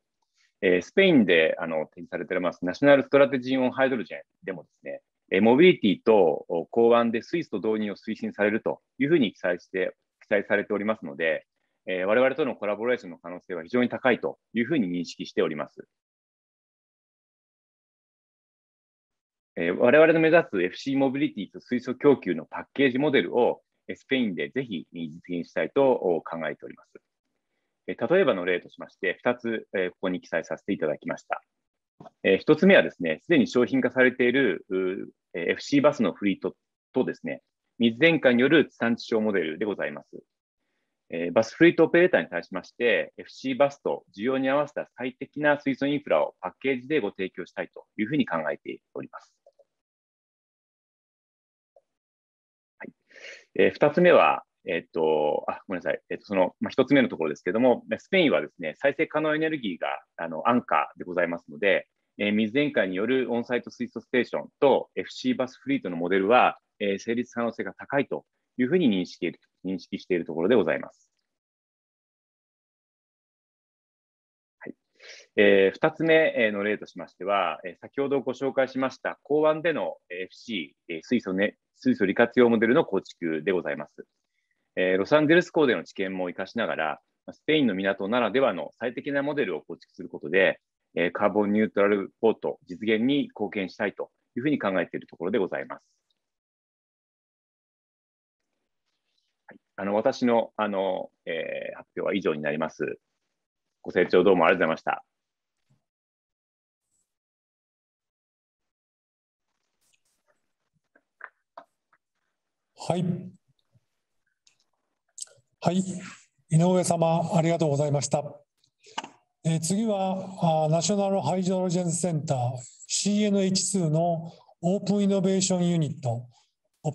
H: えー、スペインであの展示されていますナショナルストラテジー・オン・ハイドロジェンでもですね、えモビリティと港湾で水素導入を推進されるというふうに記載して記載されておりますので、えー、我々とのコラボレーションの可能性は非常に高いというふうに認識しております。えー、我々の目指す FC モビリティと水素供給のパッケージモデルをスペインでぜひ実現したいと考えております。例えばの例としまして、2つここに記載させていただきました。1つ目はですね、すでに商品化されている FC バスのフリートとですね、水電化による地産地消モデルでございます。バスフリートオペレーターに対しまして、FC バスと需要に合わせた最適な水素インフラをパッケージで
E: ご提供したいというふうに考えております。えー、2つ目は、えっと、あ、ごめんなさい。えっと、その、まあ、一つ
H: 目のところですけれども、スペインはですね、再生可能エネルギーが、あの、安価でございますので、えー、水電解によるオンサイト水素ステーションと FC バスフリートのモデルは、えー、
E: 成立可能性が高いというふうに認識認識しているところでございます。えー、2つ目の例と
H: しましては、先ほどご紹介しました港湾での FC、水素、ね、水素利活用モデルの構築でございます。えロサンゼルス港での知見も生かしながら、スペインの港ならではの最適なモデルを構築することで、えカーボンニュートラルポート実現に貢献したいというふうに考えているところでございます。
E: はい、あの私のあの、えー、発表は以上になります。ご清聴どうもありがとうございました。
A: はい。はい。井上様、ありがとうございました。えー、次はあナショナルハイドロジェンセンター CNH2 のオープンイノベーションユニット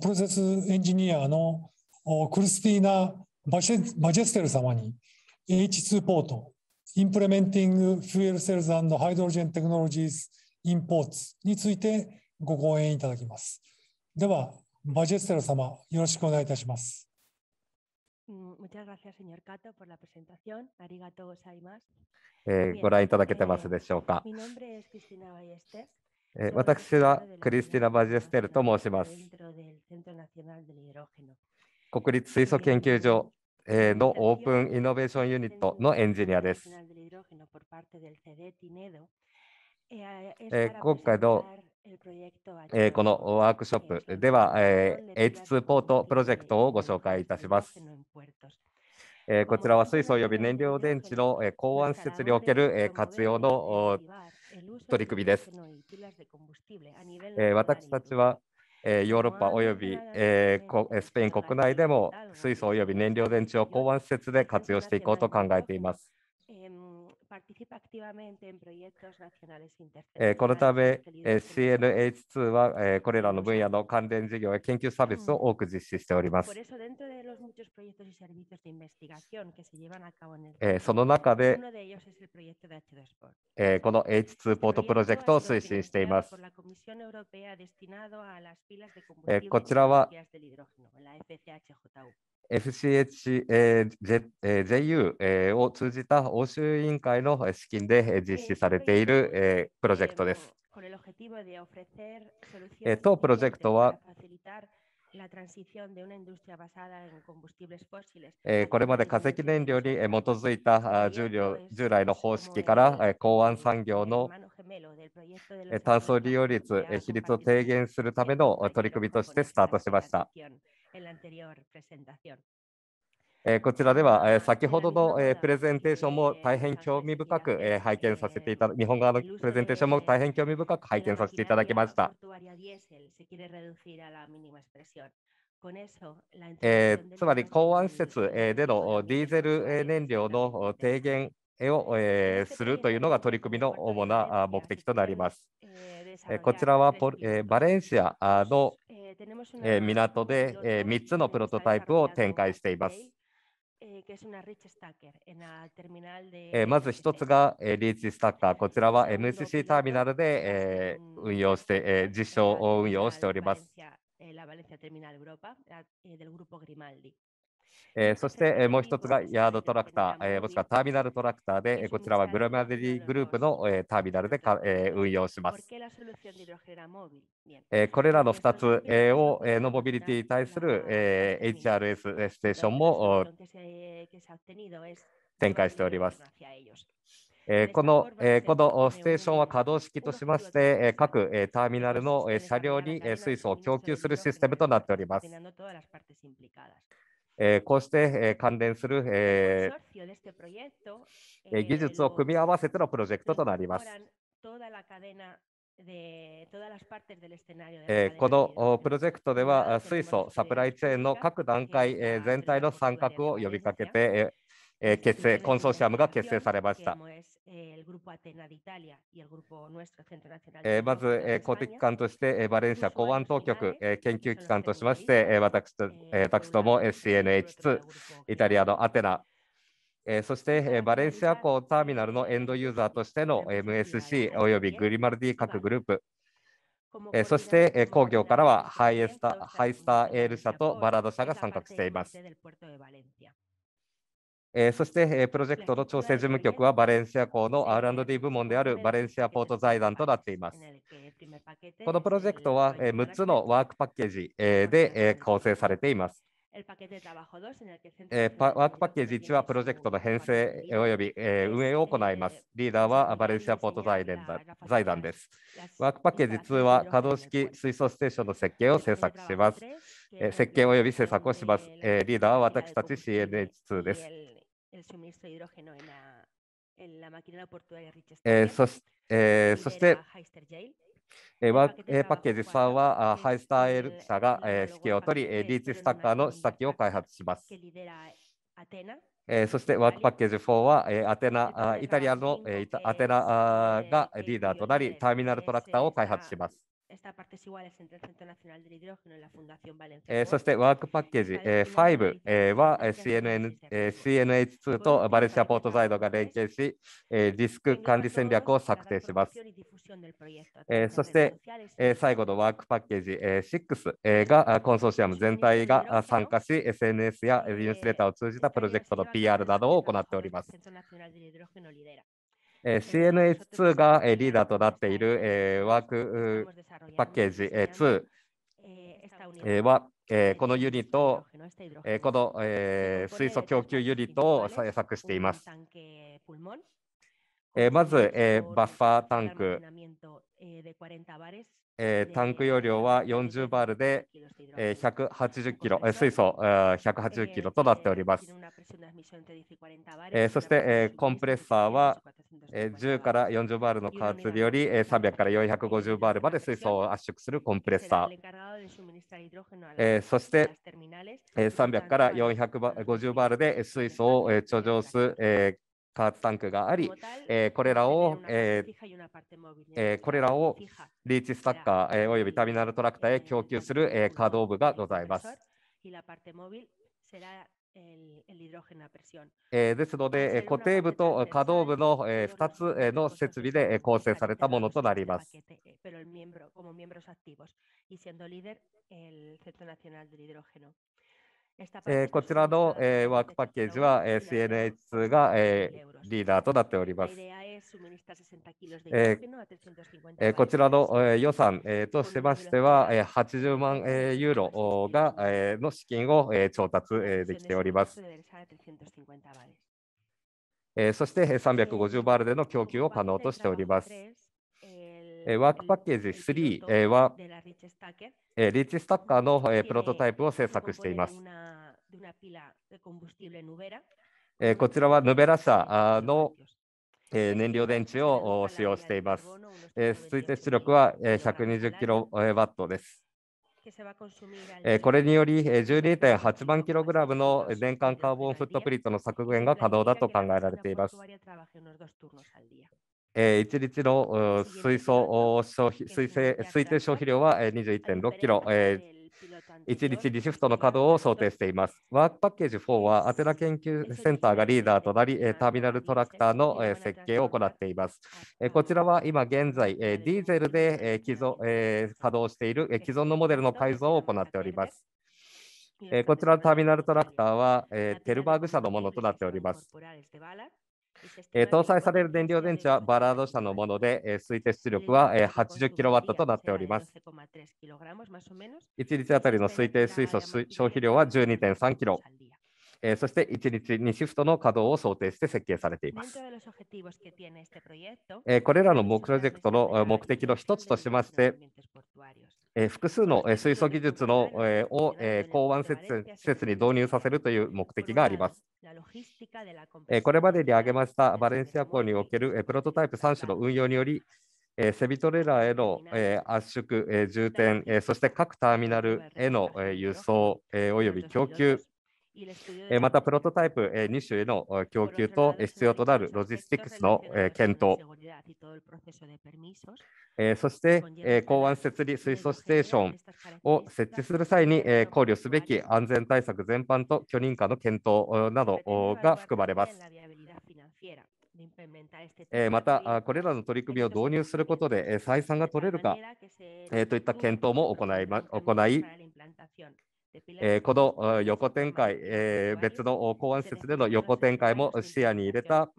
A: プロセスエンジニアのクリスティーナ・バジェステル様に H2 ポート Implementing Fuel Cells and Hydrogen Technologies i Ports についてご講演いただきます。では、マジェステル様、よろしくお願いいたします。
I: Muchas gracias, señor Cato, por la presentación. Arigato gozaimasu.
A: えご覧いただけてますでしょうか。
G: え私はクリスティナ・バジェステルと申します。国立水素研究所、えのオープンイノベーションユニットのエンジニアです。え今回の、えこのワークショップでは、え H2 ポートプロジェクトをご紹介いたします。えこちらは水素及び燃料電池の、え港湾施設における、え活用の取り組みです。え私たちは、えヨーロッパ及び、えスペイン国内でも水素及び燃料電池を港湾施設で活用していこうと考えています。
I: participa activamente en proyectos nacionales
G: internacionales. このため、CNH2 は、えこれらの分野の関連事業や研究サービスを多く実施しております。えその中で、
I: えこの H2 ポートプロジェクトを推進しています。えこちらは、
G: FCH、えー J えー、JU を通じた欧州委員会の資金で実施されている、えー、プロジェクトです。
I: え当プロジェクトは、
G: えこれまで化石燃料に基づいた従来の方式から港湾産業の炭素利用率、比率を低減するための取り組みとしてスタートしました。えー、こちらではえ先ほどのえプレゼンテーションも大変興味深くえ拝見させていただ日本側のプレゼンテーションも大変興味深く拝見させていただきました。えー、つまり港湾施設えでのディーゼル燃料の低減をえするというのが取り組みの主な目的となります。えこちらはポえバレンシアの、え港で、え3つのプロトタイプを展開しています。まず1つがリーチスタッカー、こちらは MCC ターミナルで運用して、実証を運用しております。えー、そして、えー、もう一つがヤードトラクター、えー、もしくはターミナルトラクターで、えー、こちらはグラマデリグループの、えー、ターミナルでか、えー、運用します。えー、これらの2つ、えー、を、えー、のモビリティに対する、えー、HRS ステーションも展開しております。えー、この、えー、このステーションは可動式としまして、えー、各、えターミナルの、え車両に、え水素を供給するシステムとなっております。えー、こうして、えー、関連する、え
I: ー、
G: 技術を組み合わせてのプロジェクトとなります。えこのプロジェクトでは水素、サプライチェーンの各段階、え全体の参画を呼びかけて、え結成コンソーシアムが結成されました。えー、まず、えー、公的機関として、えー、バレンシア公安当局、えー、研究機関としまして、えー、私と、え私ども CNH2、イタリアのアテナ、えー、そして、えー、バレンシア港ターミナルのエンドユーザーとしての MSC およびグリマルディ各グループ、えー、そして、えー、工業からはハイエスタハイスターエール社とバラード社が参画しています。えー、そして、えー、プロジェクトの調整事務局はバレンシア港の R&D 部門であるバレンシアポート財団となっています。このプロジェクトは、えー、6つのワークパッケージ、えー、で、えー、構成されています。
I: えー、
G: ワークパッケージ1はプロジェクトの編成および、えー、運営を行います。リーダーはバレンシアポート財団です。ワークパッケージ2は可動式水素ステーションの設計を制作します。え設計及び制作をします。えリーダーは私たち CNH2 です。el
I: suministro de hidrógeno en la, en la maquinaria portuaria
G: Richester. Eh, eh, そして、えパッケージ3はハイスタエル社が指揮を取り、リーチスタッカーの試作を開発します。えー、そしてワークパッケージ4は、えー、アテナイタリアの、えー、アテナがリーダーとなり、ターミナルトラクターを開発します。
I: esta parte es igual entre el Centro Nacional del Hidrógeno y la Fundación
G: Valencia. そしてワークパッケージ5は CNN CNH2 とバレンシアポートサイドが連携し、リスク管理戦略を策定します。そして最後のワークパッケージ6がコンソーシアム全体が参加し、SNS やニュースレターを通じたプロジェクトの PR などを行っております。え CNH2 が、えリーダーとなっている、えワークパッケージ、えー、2、えは、えこのユニット、えこの、え水素供給ユニットを作しています。えまず、えバッファータンク、えー、タンク容量は40バールで、えー、180キロ、えー、水素、えー、180キロとなっております。えー、そして、えー、コンプレッサーは、えー、10から40バールの加圧により、えー、300から450バールまで水素を圧縮するコンプレッサー、えー、そして、えー、300から450バールで水素を、え貯蔵する、えー加圧タンクがあり、えー、これらを、ええー、これらをリーチスタッカー、えー、およびターミナルトラクターへ供給する、えー、稼働部がございます。えー、ですので、えー、固定部と可動部の、えー、2つの設備で構成されたものとなります。
I: えこちら
G: の、えワークパッケージは、え CNH2 が、えリーダーとなっております。ええこちらの、え予算、えとしてましては、え80万、えユーロが、えの資金を、え調達、えできております。えそして350バールでの供給を可能としております。ワークパッケージ3は、えリーチスタッカーの、えプロトタイプを製作しています。えこちらはヌベラ社のえ燃料電池を使用しています。え推定出力は120キロワットです。これにより12.8万キログラムの年間カーボンフットプリントの削減が可能だと考えられています。えー、1日の水素消費水推定消費量は21.6キロ、えー1日リシフトの稼働を想定しています。ワークパッケージ4は、アテナ研究センターがリーダーとなり、ターミナルトラクターの設計を行っています。こちらは今現在、ディーゼルで既存稼働している既存のモデルの改造を行っております。こちらのターミナルトラクターは、テルバーグ社のものとなっております。えー、搭載される燃料電池はバラード社のもので、えー、推定出力は、えー、8 0ットとなっております。1日あたりの推定水素消費量は1 2 3キロ。えー、そして1日2シフトの稼働を想定して設計されています。えー、これらのプロジェクトの目的の一つとしまして、え複数の水素技術の、えを、え港湾施設に導入させるという目的があります。えこれまでに挙げましたバレンシア港における、えプロトタイプ3種の運用により、えセビトレーラーへの、え圧縮、え充填、えそして各ターミナルへの、え輸送、えー、および供給、また、プロトタイプ2種への供給と必要となるロジスティクスの検討、そして港湾設立水素ステーションを設置する際に考慮すべき安全対策全般と許認可の検討などが含まれます。また、これらの取り組みを導入することで採算が取れるかといった検討も行い、行いえー、この横展開、えー、別の公安施設での横展開も視野に入れた、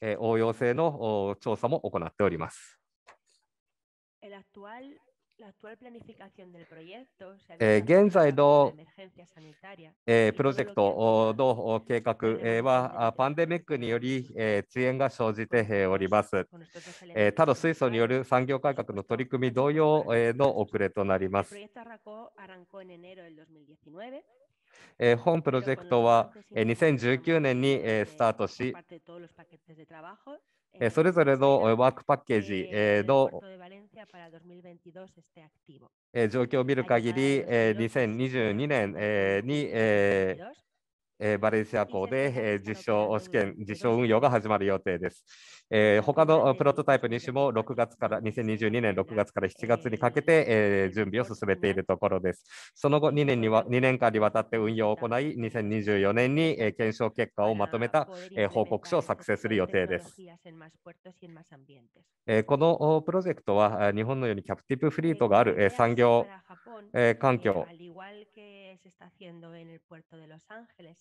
G: えー、応用性の調査も行っております。えー、現在の、えプロジェクトの計画はパンデミックにより、え遅延が生じております。えー、他の水素による産業改革の取り組み同様の遅れとなります。え本プロジェクトは2019年にスタートし、それぞれのワークパッケージの状況を見る限り、2022年にえー、バレンシア校で、えー、実証試験、実証運用が始まる予定です。えー、他のプロトタイプ2種も6月から2022年6月から7月にかけて、えー、準備を進めているところです。その後2年には2年間にわたって運用を行い、2024年に、えー、検証結果をまとめた、えー、報告書を作成する予定です。えー、このプロジェクトは日本のようにキャプティブフリートがある、えー、産業、えー、環境。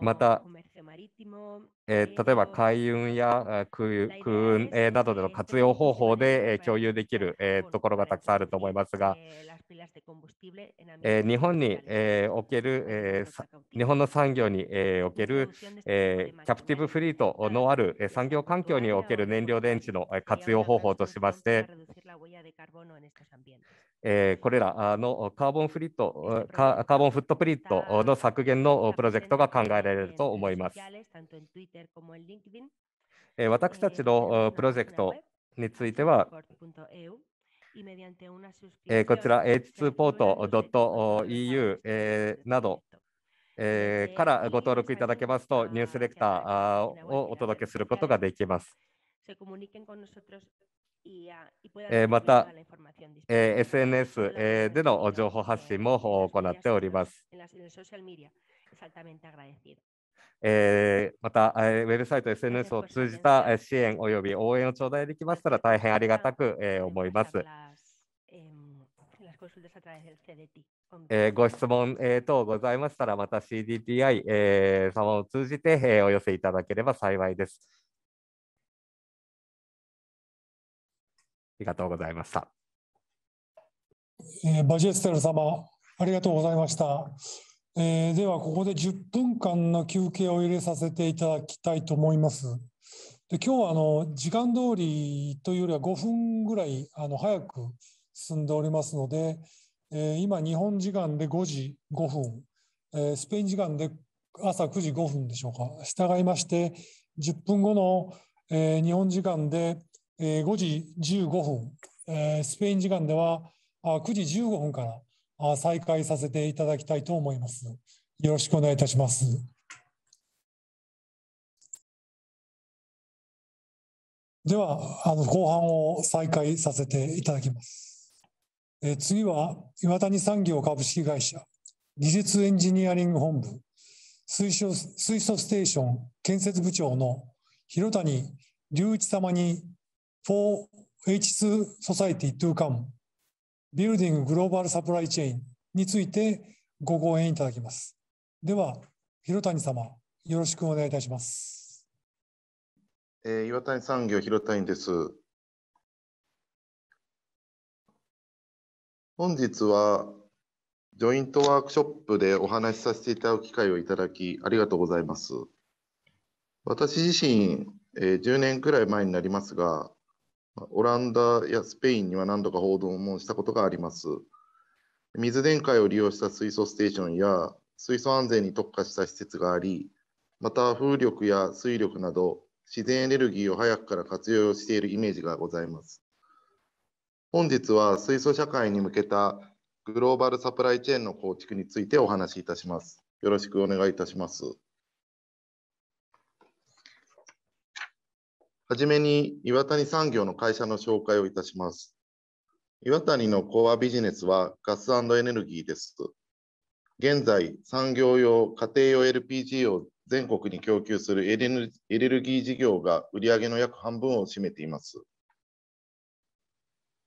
G: また、えー、例えば海運や空運、えー、などでの活用方法で、えー、共有できる、えー、ところがたくさんあると思いますが、えー、日本に、えー、おける、えー、日本の産業に、えー、おける、えー、キャプティブフリートのある産業環境における燃料電池の活用方法としまして、えー、これらのカーボンフリットカーボンフットプリットの削減のプロジェクトが考えられると思います。えー、私たちのプロジェクトについては、えー、こちら h2port.eu、えー、など、えー、からご登録いただけますとニュースレクターをお届けすることができます。
I: えまた、え
G: SNS、えでの情報発信も行っております。えまた、えウェブサイト、SNS を通じた支援および応援を頂戴できましたら大変ありがたく、え思います。えご質問、え等ございましたら、また CDTI、え様を通じて、えお寄せいただければ幸いです。ありがとうございました。
A: えー、バジェステル様、ありがとうございました。えー、では、ここで10分間の休憩を入れさせていただきたいと思います。で今日はあの時間通りというよりは5分ぐらいあの早く進んでおりますので、えー、今、日本時間で5時5分、えー、スペイン時間で朝9時5分でしょうか。従いまして、10分後の、えー、日本時間でえ5時15分、えスペイン時間ではあ9時15分からあ再開させていただきたいと思います。よろしくお願いいたします。
D: ではあの後半
A: を再開させていただきます。え次は岩谷産業株式会社技術エンジニアリング本部水素水素ステーション建設部長の広谷隆一様に 4H2 Society to Come Building Global Supply Chain についてご講演いただきます。では、広谷様、よろしくお願いいたします。
J: えー、岩谷産業広谷です。本日は、ジョイントワークショップでお話しさせていただく機会をいただき、ありがとうございます。私自身、えー、10年くらい前になりますが、オランダやスペインには何度か報道もしたことがあります。水電解を利用した水素ステーションや水素安全に特化した施設があり、また風力や水力など自然エネルギーを早くから活用しているイメージがございます。本日は水素社会に向けたグローバルサプライチェーンの構築についてお話しいたします。よろしくお願いいたします。はじめに岩谷産業の会社の紹介をいたします。岩谷のコアビジネスはガスエネルギーです。現在、産業用、家庭用 LPG を全国に供給するエネルギー事業が売上の約半分を占めています。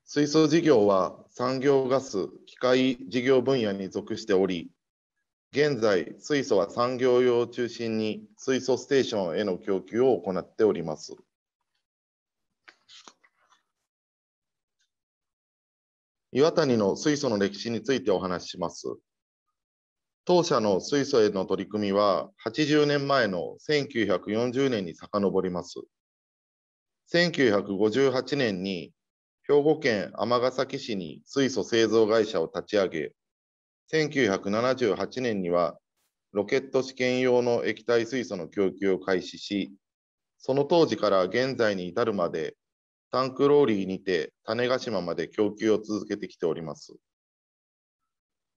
J: 水素事業は産業ガス、機械事業分野に属しており、現在、水素は産業用を中心に水素ステーションへの供給を行っております。岩谷の水素の歴史についてお話しします。当社の水素への取り組みは80年前の1940年に遡ります。1958年に兵庫県尼崎市に水素製造会社を立ち上げ、1978年にはロケット試験用の液体水素の供給を開始し、その当時から現在に至るまでタンクローリーにて種子島まで供給を続けてきております。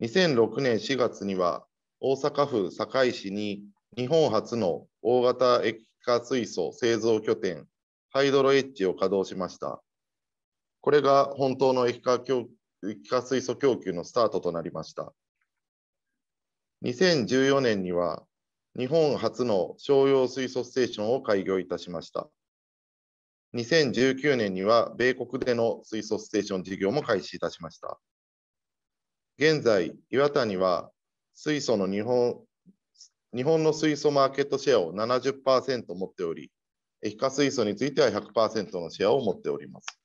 J: 2006年4月には大阪府堺市に日本初の大型液化水素製造拠点ハイドロエッジを稼働しました。これが本当の液化供液化水素供給のスタートとなりました。2014年には日本初の商用水素ステーションを開業いたしました。2019年には米国での水素ステーション事業も開始いたしました。現在、岩谷は水素の日本日本の水素マーケットシェアを70%持っており、液化水素については100%のシェアを持っております。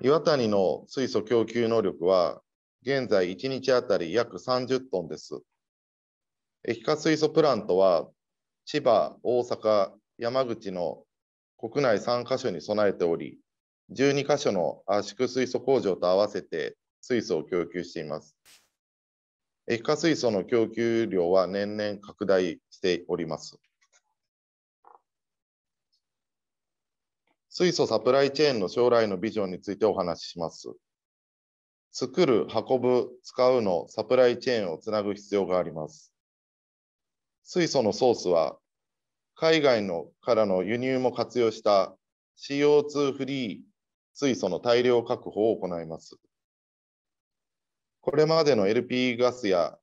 J: 岩谷の水素供給能力は、現在1日あたり約30トンです。液化水素プラントは千葉、大阪、山口の国内3カ所に備えており、12カ所の圧縮水素工場と合わせて水素を供給しています。液化水素の供給量は年々拡大しております。水素サプライチェーンの将来のビジョンについてお話しします。作る、運ぶ、使うのサプライチェーンをつなぐ必要があります。水素のソースは海外のからの輸入も活用した CO2 フリー水素の大量確保を行います。これまでの LP ガスや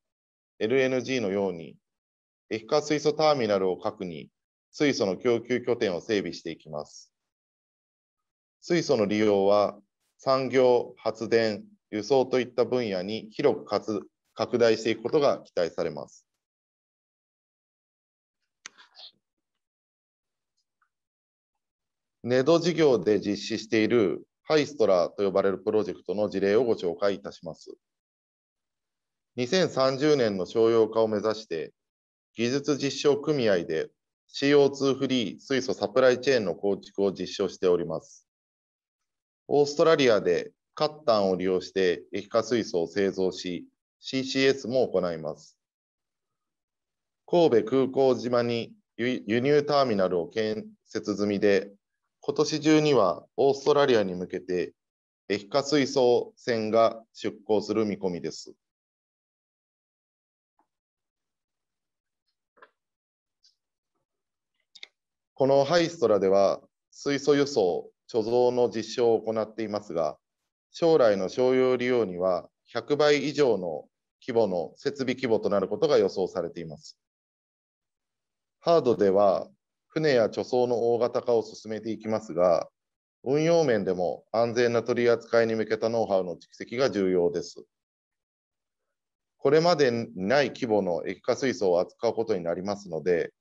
J: LNG のように液化水素ターミナルを核に水素の供給拠点を整備していきます。水素の利用は産業、発電、輸送といった分野に広く拡大していくことが期待されます。ネド事業で実施しているハイストラと呼ばれるプロジェクトの事例をご紹介いたします。2030年の商用化を目指して、技術実証組合で CO2 フリー水素サプライチェーンの構築を実証しております。オーストラリアでカッタンを利用して液化水素を製造し、CCS も行います。神戸空港島に輸入ターミナルを建設済みで、今年中にはオーストラリアに向けて液化水素船が出港する見込みです。このハイストラでは水素輸送、貯蔵の実証を行っていますが、将来の商用利用には100倍以上の規模の設備規模となることが予想されています。ハードでは船や貯蔵の大型化を進めていきますが、運用面でも安全な取り扱いに向けたノウハウの蓄積が重要です。これまでにない規模の液化水素を扱うことになりますので、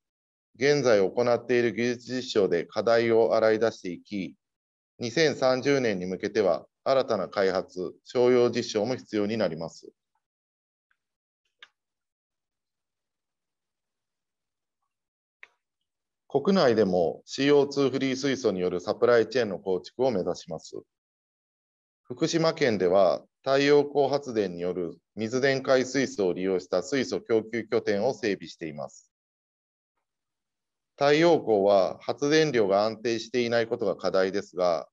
J: 現在行っている技術実証で課題を洗い出していき、2030年に向けては新たな開発、商用実証も必要になります。国内でも CO2 フリー水素によるサプライチェーンの構築を目指します。福島県では太陽光発電による水電解水素を利用した水素供給拠点を整備しています。太陽光は発電量が安定していないことが課題ですが、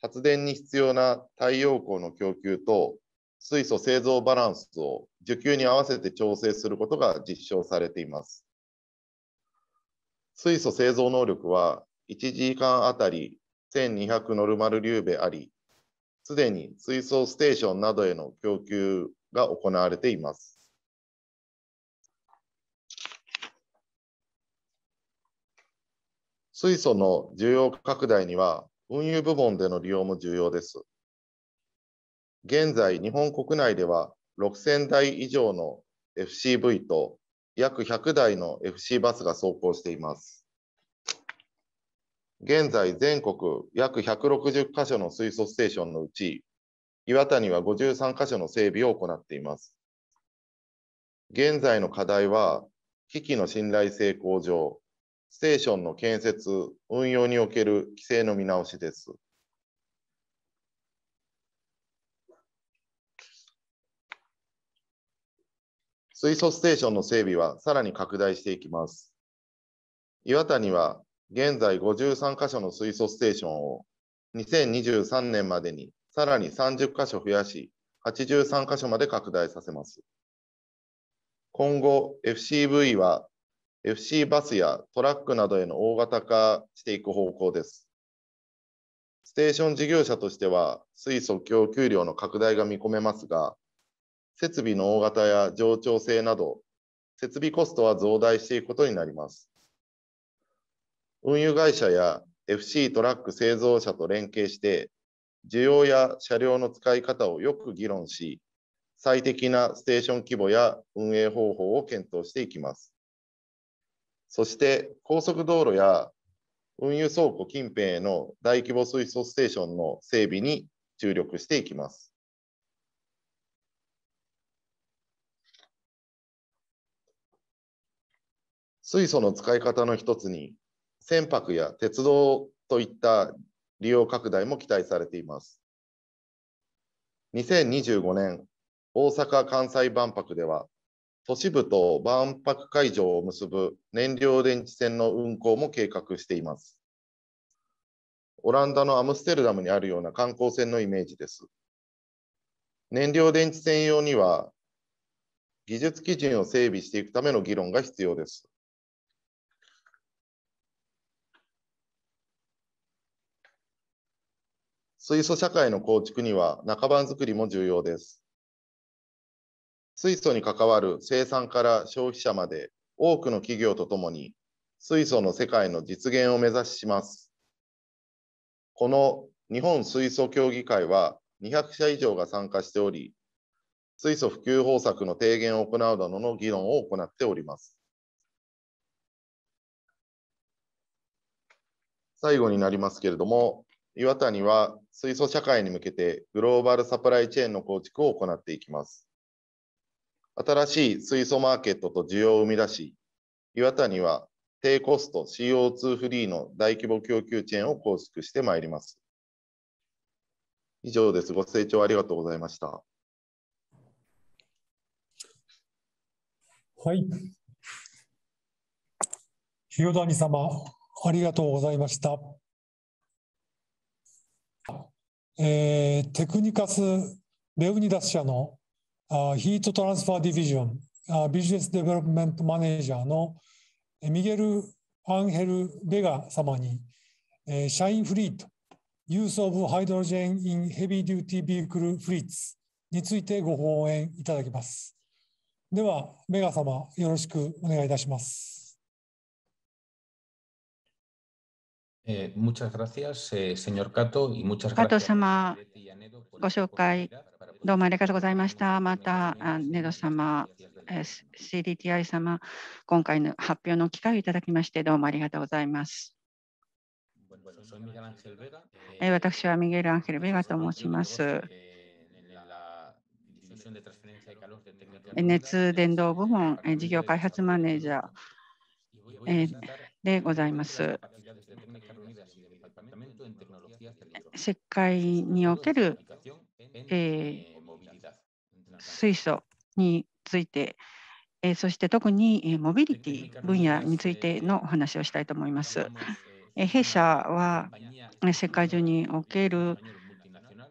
J: 発電に必要な太陽光の供給と水素製造バランスを需給に合わせて調整することが実証されています。水素製造能力は1時間あたり1200ノルマルリューベあり、すでに水素ステーションなどへの供給が行われています。水素の需要拡大には運輸部門での利用も重要です。現在、日本国内では6000台以上の FCV と約100台の FC バスが走行しています。現在、全国約160カ所の水素ステーションのうち、岩谷は53カ所の整備を行っています。現在の課題は、機器の信頼性向上、ステーションの建設、運用における規制の見直しです。水素ステーションの整備はさらに拡大していきます。岩谷は現在53か所の水素ステーションを2023年までにさらに30箇所増やし、83か所まで拡大させます。今後、FCV は FC バスやトラックなどへの大型化していく方向です。ステーション事業者としては水素供給量の拡大が見込めますが、設備の大型や冗長性など、設備コストは増大していくことになります。運輸会社や FC トラック製造者と連携して、需要や車両の使い方をよく議論し、最適なステーション規模や運営方法を検討していきます。そして高速道路や運輸倉庫近辺への大規模水素ステーションの整備に注力していきます。水素の使い方の一つに、船舶や鉄道といった利用拡大も期待されています。2025年、大阪・関西万博では、都市部と万博会場を結ぶ燃料電池線の運行も計画しています。オランダのアムステルダムにあるような観光船のイメージです。燃料電池専用には技術基準を整備していくための議論が必要です。水素社会の構築には中盤づくりも重要です。水素に関わる生産から消費者まで多くの企業とともに水素の世界の実現を目指します。この日本水素協議会は200社以上が参加しており、水素普及方策の提言を行うなどの議論を行っております。最後になりますけれども、岩谷は水素社会に向けてグローバルサプライチェーンの構築を行っていきます。新しい水素マーケットと需要を生み出し、岩谷は低コスト CO2 フリーの大規模供給チェーンを構築してまいります。以上です。ご清聴ありがとうございました。は
A: い。塩谷様、ありがとうございました。えー、テクニカス・レウニダス社のあヒートトランスファーディビジョンあビジネスデベロップメントマネージャーのミゲル・アンヘル・ベガ様に、えー、社員フリートユース・オブ・ハイドロジェン・イン・ヘビー・デューティ・ビークル・フリーツについてご講演いただきます。では、ベガ様、よろしくお願いいたします。
K: えー、muchas gracias, señor Cato, y muchas gracias. 加藤
A: 様、ご紹
B: 介、どうもありがとうございました。また、ネド様、CDTI 様、今回の発表の機会をいただきまして、どうもありがとうございます。私はミゲル・アンヘル・ベガと申します。熱伝導部門事業開発マネージャーでございます。
K: 世界における、え
B: ー、水素について、えー、そして特にモビリティ分野についてのお話をしたいと思います。えー、弊社は世界中における、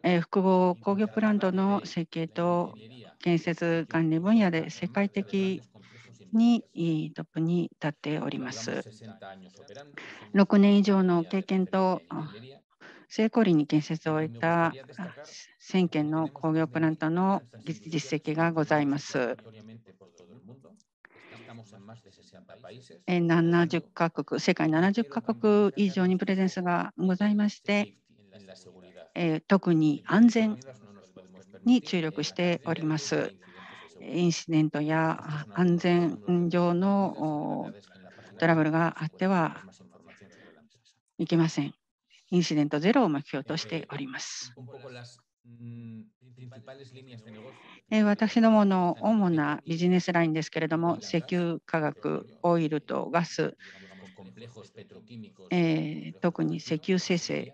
B: えー、複合工業プラントの設計と建設管理分野で世界的にトップに立っております。6年以上の経験と成功裏に建設を終えた1000件の工業プラントの実績がございます。
K: 70
B: カ国、世界70カ国以上にプレゼンスがございまして、特に安全に注力しております。インシデントや安全上のトラブルがあってはいけません。インシデントゼロを目標としております。私どもの主なビジネスラインですけれども、石油、化学、オイルとガス、え特に石油生成、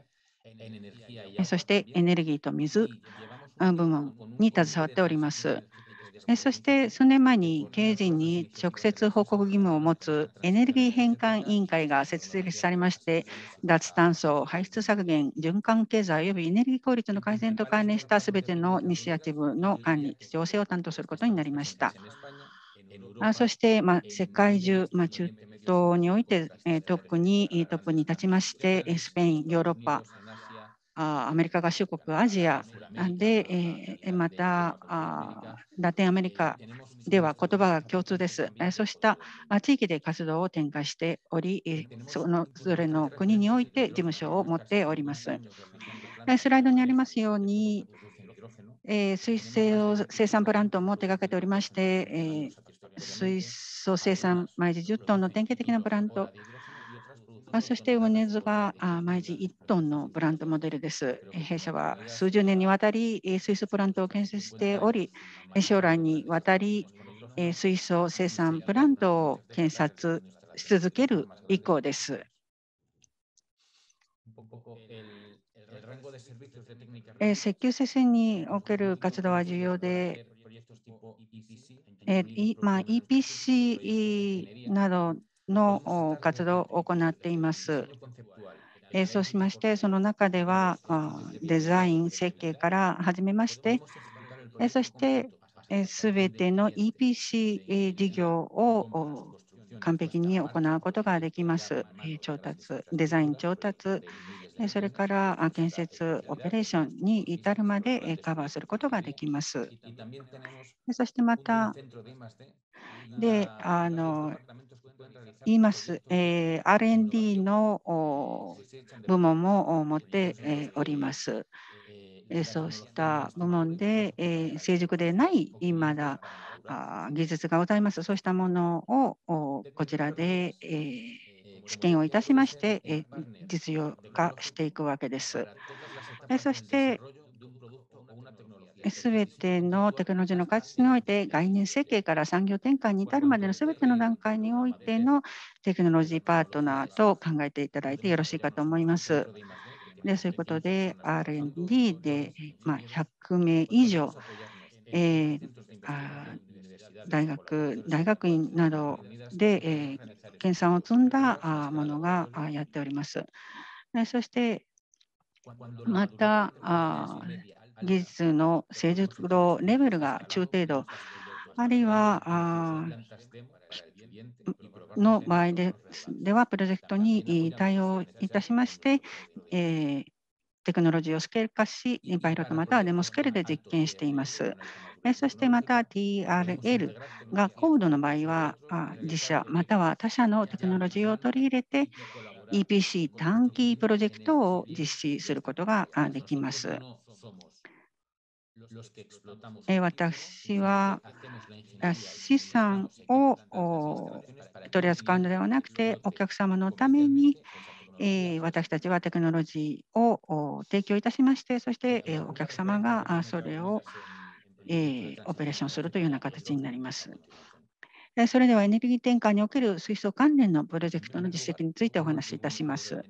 B: そしてエネルギーと水部門に携わっております。そして数年前に経営陣に直接報告義務を持つエネルギー変換委員会が設立されまして、脱炭素、排出削減、循環経済及びエネルギー効率の改善と関連したすべてのイニシアティブの管理、調整を担当することになりました。あそして、まあ、世界中、まあ、中東において、え特にトップに立ちまして、スペイン、ヨーロッパ、アメリカ合衆国、アジアで、またラテンアメリカでは言葉が共通です。そうした地域で活動を展開しており、そのそれの国において事務所を持っております。スライドにありますように、水素生産プラントも手がけておりまして、水素生産毎時10トンの典型的なプラントあそしてウネズが毎時1トンのブランドモデルです。弊社は数十年にわたり水素プラントを建設しており、将来にわたり水素生産プラントを建設し続ける以降です。
K: 石油生成にお
B: ける活動は重要で、えまあ、EPC などの活動を行っています。そうしまして、その中ではデザイン、設計から始めまして、そしてすべての EPC 事業を完璧に行うことができます。調達、デザイン調達、それから建設、オペレーションに至るまでカバーすることができます。
K: そしてまた、
B: であのいます。えー、R&D の部門も持っております。そうした部門で、えー、成熟でないまだ技術がございます。そうしたものをこちらで、えー、試験をいたしまして、え実用化していくわけです。えそして、すべてのテクノロジーの開発において概念設計から産業転換に至るまでのすべての段階においてのテクノロジーパートナーと考えていただいてよろしいかと思います。でそういうことで R&D で、まあ、100名以上、えー、あ大学大学院などで、えー、研鑽を積んだあものがやっております。そしてまたあ技術の成熟度レベルが中程度、あるいはの場合ででは、プロジェクトに対応いたしまして、えー、テクノロジーをスケール化し、パイロットまたはデモスケールで実験しています。そしてまた TRL が高度の場合は自社または他社のテクノロジーを取り入れて EPC 短期プロジェクトを実施することができます。
K: 私は資
B: 産を取り扱うのではなくて、お客様のために私たちはテクノロジーを提供いたしまして、そしてお客様がそれをオペレーションするというような形になります。それではエネルギー転換における水素関連のプロジェクトの実績についてお話しいたします。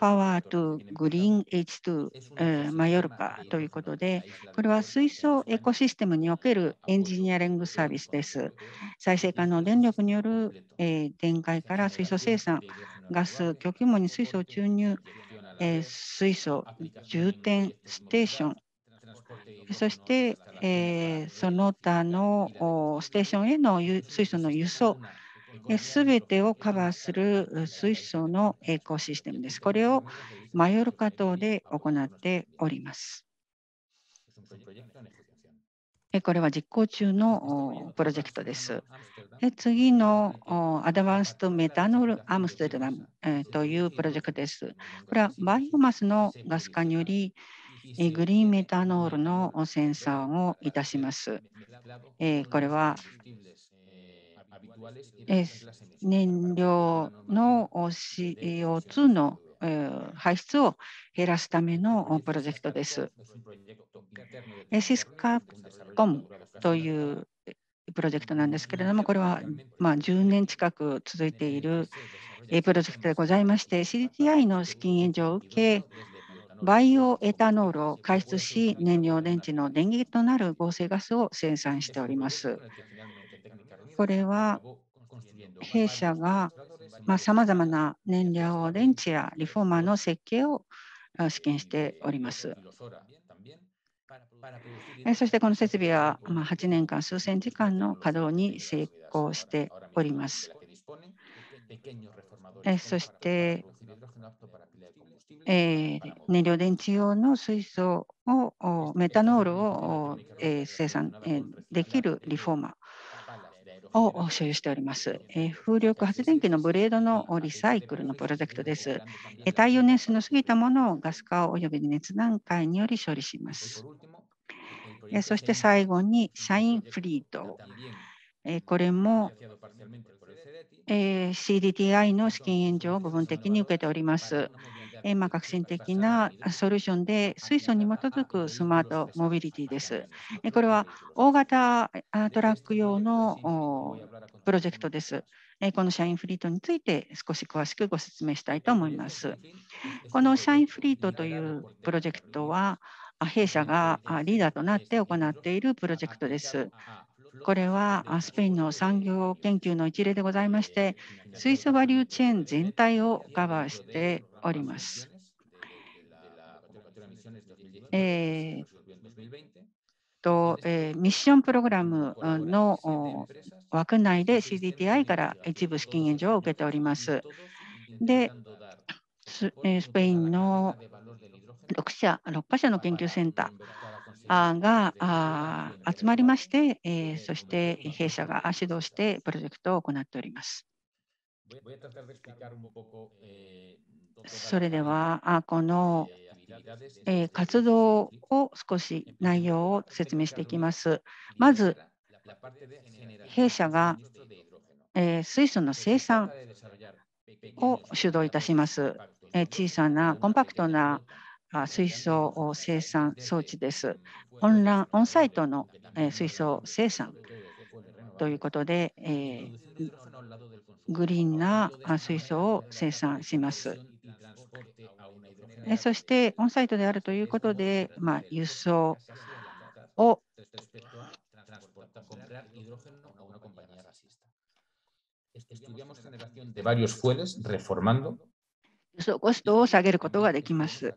B: パワーとグリーン H2 マヨルカということで、これは水素エコシステムにおけるエンジニアリングサービスです。再生可能電力による電解から水素生産、ガス供給網に水素を注入、水素充填ステーション、そして、えその他のステーションへの水素の輸送、すべてをカバーする水素のエコシステムです。これをマヨルカ島で行っております。これは実行中のプロジェクトです。次のアドバンストメタノールアムステルダムというプロジェクトです。これはバイオマスのガス化によりグリーンメタノールのセンサーをいたします。これは燃料の CO2 の排出を減らすためのプロジェクトです。シスカコムというプロジェクトなんですけれども、これはま10年近く続いているプロジェクトでございまして、CDTI の資金援助を受け、バイオエタノールを開出し、燃料電池の電源となる合成ガスを生産しております。これは弊社がさまざ、まな燃料電池やリフォーマーの設計を試験しております。そしてこの設備は8年間数千時間の稼働に成功しております。そして、え燃料電池用の水素をメタノールを、え生産、えできるリフォーマを所有しております。風力発電機のブレードのリサイクルのプロジェクトです。耐用年数の過ぎたものをガス化及び熱段階により処理します。そして最後にインフリート。これも CDTI の資金援助を部分的に受けております。えまあ、革新的なソリューションで水素に基づくスマートモビリティです。これは大型トラック用のプロジェクトです。この社員フリートについて少し詳しくご説明したいと思います。この社員フリートというプロジェクトは、弊社がリーダーとなって行っているプロジェクトです。これはスペインの産業研究の一例でございまして、水素バリューチェーン全体をカバーしております。えーとえー、ミッションプログラムの枠内で CDTI から一部資金援助を受けております。で、スペインの6社、6カ社の研究センター、が集まりまして、えそして弊社が指導してプロジェクトを行っております。それでは、この活動を少し内容を説明していきます。まず、弊社が水素の生産を主導いたします。小さなコンパクトな水素生産装置です。オンランオンサイトの水素生産ということで、グリーンな水素を生産します。そして、オンサイトであるということで、まあ、輸送を輸送コストを下げることができます。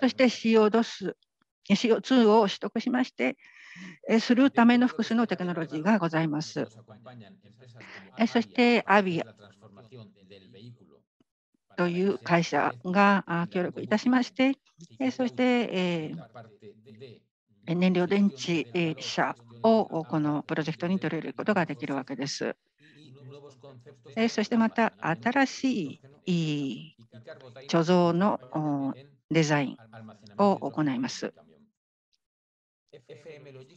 B: そして CO ドス2を取得しまして、するための複数のテクノロジーがございます。そして、アビアという会社が協力いたしまして、そして、燃料電池車をこのプロジェクトに取り入れることができるわけです。そしてまた新しい貯蔵のデザインを行います。
K: FM ロジ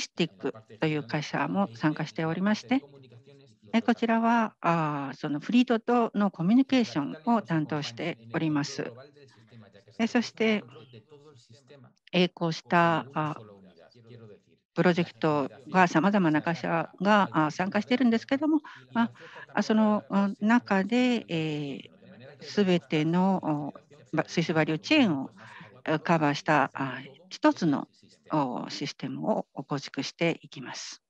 B: スティックという会社も参加しておりまして、こちらはあそのフリードとのコミュニケーションを担当しております。そして、こうしたプロジェクトがさまざまな会社が参加しているんですけれども、その中ですべての水素バリューチェーンをカバーした一つのシステムを構築していきます。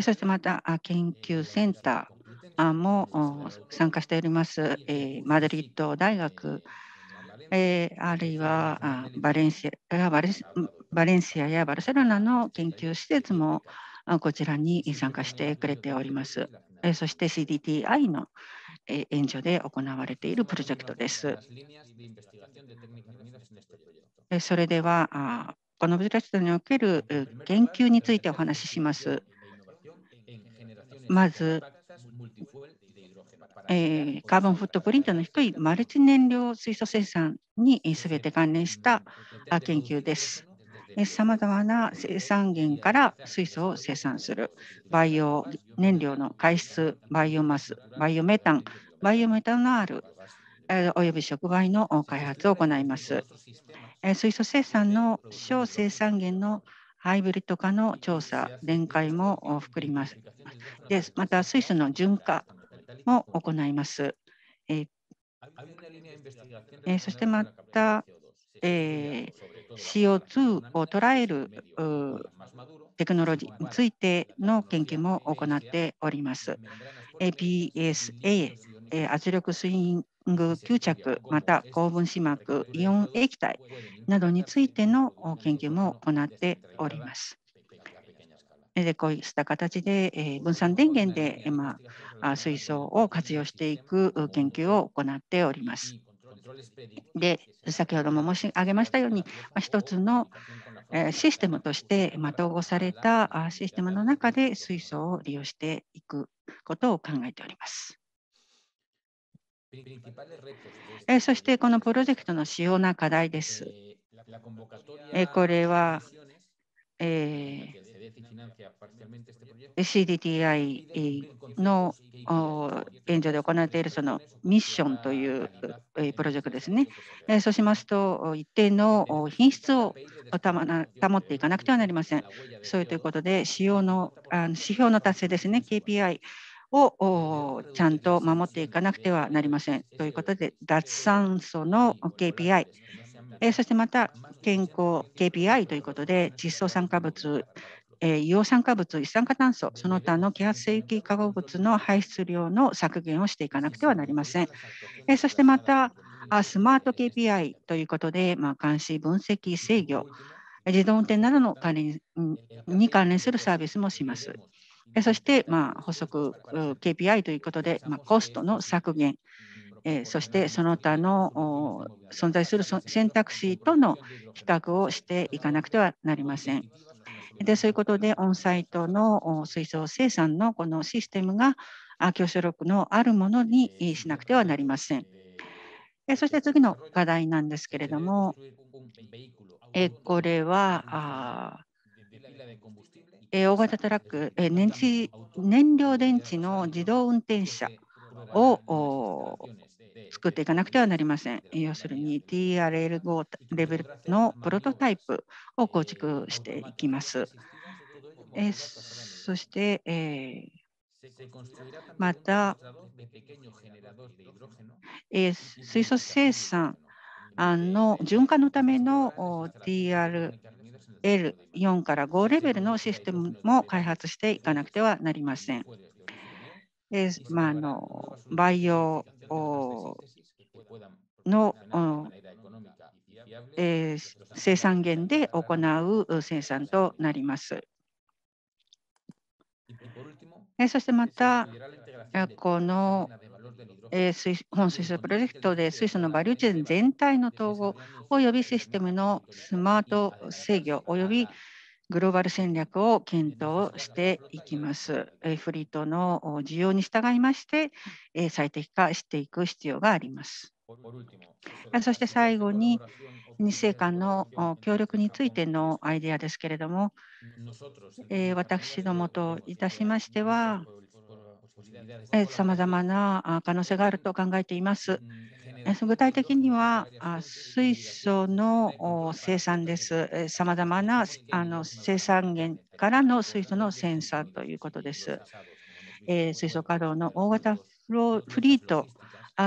B: そしてまた研究センターも参加しておりますマドリッド大学あるいはバレンシアバレンシアやバルセロナの研究施設もこちらに参加してくれております。えそして CDTI の援助で行われているプロジェクトです。それでは、このプロジェクトにおける研究についてお話しします。まず、えカーボンフットプリントの低いマルチ燃料水素生産にすべて関連した研究です。さまざまな生産源から水素を生産する、バイオ燃料の回出、バイオマス、バイオメタン、バイオメタノール、および触媒の開発を行います。水素生産の小生産源のハイブリッド化の調査、電解も含ります。でまた、水素の純化も行います。えそしてまた、えー、CO2 を捉えるテクノロジーについての研究も行っております。PSA 圧力スイング吸着、また高分子膜、イオン液体などについての研究も行っております。でこうした形で、え分散電源で、ま水素を活用していく研究を行っております。で、先ほども申し上げましたように、ま一つのシステムとして、ま統合されたシステムの中で水素を利用していくことを考えております。そしてこのプロジェクトの主要な課題です。
K: これは、
B: えー、CDTI の援助で行っているそのミッションというプロジェクトですね。そうしますと、一定の品質を保っていかなくてはなりません。そういうということで、使用の指標の達成ですね、KPI をちゃんと守っていかなくてはなりません。ということで、脱酸素の KPI、そしてまた健康 KPI ということで、窒素酸化物え黄酸化物、一酸化炭素、その他の揮発性有機化合物の排出量の削減をしていかなくてはなりません。えそしてまた、スマート KPI ということで、まあ、監視、分析、制御、自動運転などの管理に関連するサービスもします。そして、まあ、補足 KPI ということで、まあ、コストの削減、えそしてその他の存在する選択肢との比較をしていかなくてはなりません。でそういうことでオンサイトの水素生産のこのシステムが強書力のあるものにしなくてはなりません。そして次の課題なんですけれども、これは大型トラック燃、燃料電池の自動運転車を作っていかなくてはなりません。要するに TRL5 レベルのプロトタイプを構築していきます。えそして、えまた、え水素生産の循環のための TRL4 から5レベルのシステムも開発していかなくてはなりません。えー、まあ、の培養の、え生産源で行う生産となります。えそしてまた、この、え本水素プロジェクトで水素のバリューチェーン全体の統合及びシステムのスマート制御及びグローバル戦略を検討していきます。フリートの需要に従いまして、最適化していく必要があります。そして最後に、日米間の協力についてのアイデアですけれども、私どもといたしましては、
K: さまざまな
B: 可能性があると考えています。具体的には水素の生産です。さまざまなあの生産源からの水素の生産ということです。水素稼働の大型フリート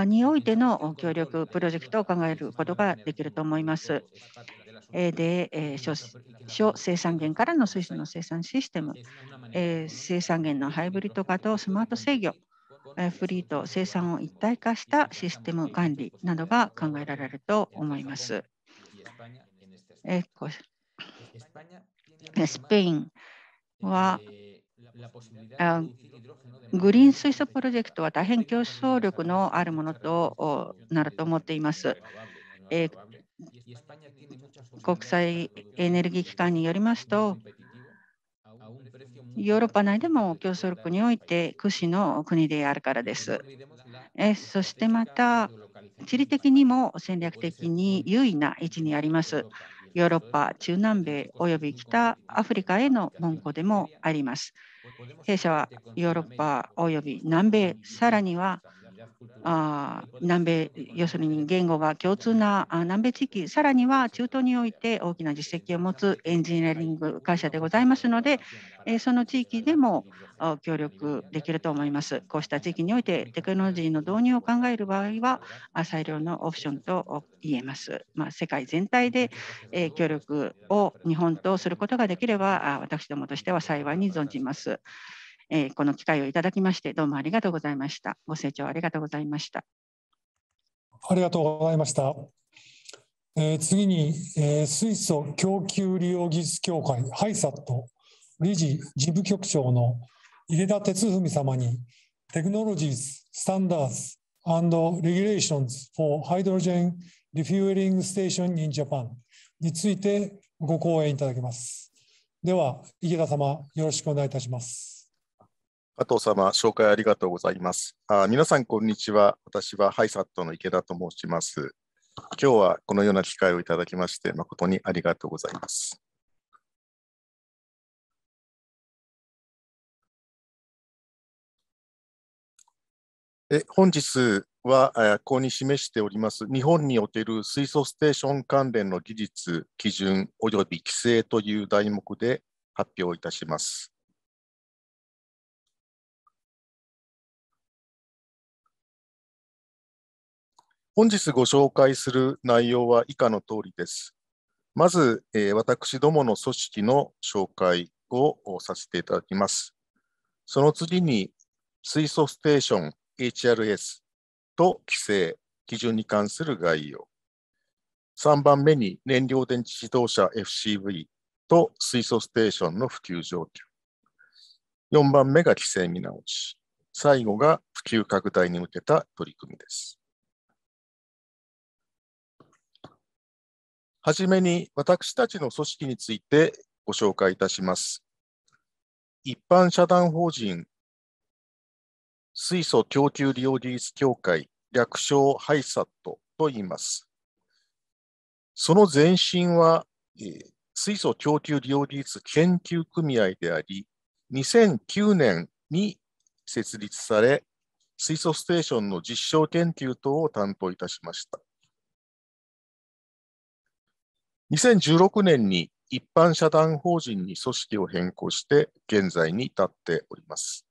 B: においての協力プロジェクトを考えることができると思います。で、小生産源からの水素の生産システム、生産源のハイブリッド化とスマート制御フリーと生産を一体化したシステム管理などが考えられると思います。スペインはグリーン水素プロジェクトは大変競争力のあるものとなると思っています。国際エネルギー機関によりますと、ヨーロッパ内でも競争力において屈指の国であるからです。そしてまた、地理的にも戦略的に優位な位置にあります。ヨーロッパ、中南米および北アフリカへの門戸でもあります。弊社はヨーロッパおよび南米、さらにはあ南米、要するに言語が共通な南米地域、さらには中東において大きな実績を持つエンジニアリング会社でございますので、その地域でも協力できると思います。こうした地域においてテクノロジーの導入を考える場合は、最良のオプションと言えます。まあ、世界全体で協力を日本とすることができれば、私どもとしては幸いに存じます。えー、この機会をいただきまして、どうもありがとうございました。ご清聴ありがとうございました。
A: ありがとうございました。えー、次に、えー、水素供給利用技術協会、ハイサット理事事務局長の入田哲文様に、テクノロジーズ、スタンダーズ、アンドレギュレーションズ n s for Hydrogen Refueling ン t a t i o n についてご講演いただきます。では、池田様、よろしくお願いいたします。
L: 加藤様、紹介ありがとうございます。あ皆さん、こんにちは。私はハイサットの池田と申します。今日はこのような機会をいただきまして、誠にありがとうございます。え本日は、ここに示しております、日本における水素ステーション関連の技術、基準及び規制という題目で発表いたします。本日ご紹介する内容は以下の通りです。まず、えー、私どもの組織の紹介をさせていただきます。その次に、水素ステーション HRS と規制、基準に関する概要。3番目に燃料電池自動車 FCV と水素ステーションの普及状況。4番目が規制見直し。最後が普及拡大に向けた取り組みです。はじめに私たちの組織についてご紹介いたします。一般社団法人水素供給利用技術協会、略称ハイサットと言います。その前身は、えー、水素供給利用技術研究組合であり、2009年に設立され、水素ステーションの実証研究等を担当いたしました。2016年に一般社団法人に組織を変更して現在に至っております。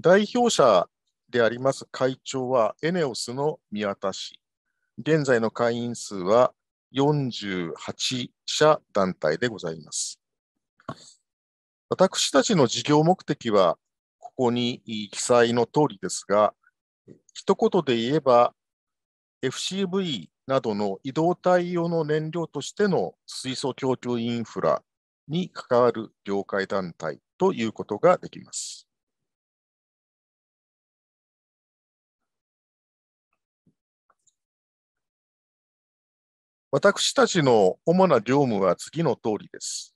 L: 代表者であります会長はエネオスの宮田氏、現在の会員数は48社団体でございます。私たちの事業目的は、ここに記載の通りですが、一言で言えば、FCV などの移動体用の燃料としての水素供給インフラに関わる業界団体ということができます。私たちの主な業務は次の通りです。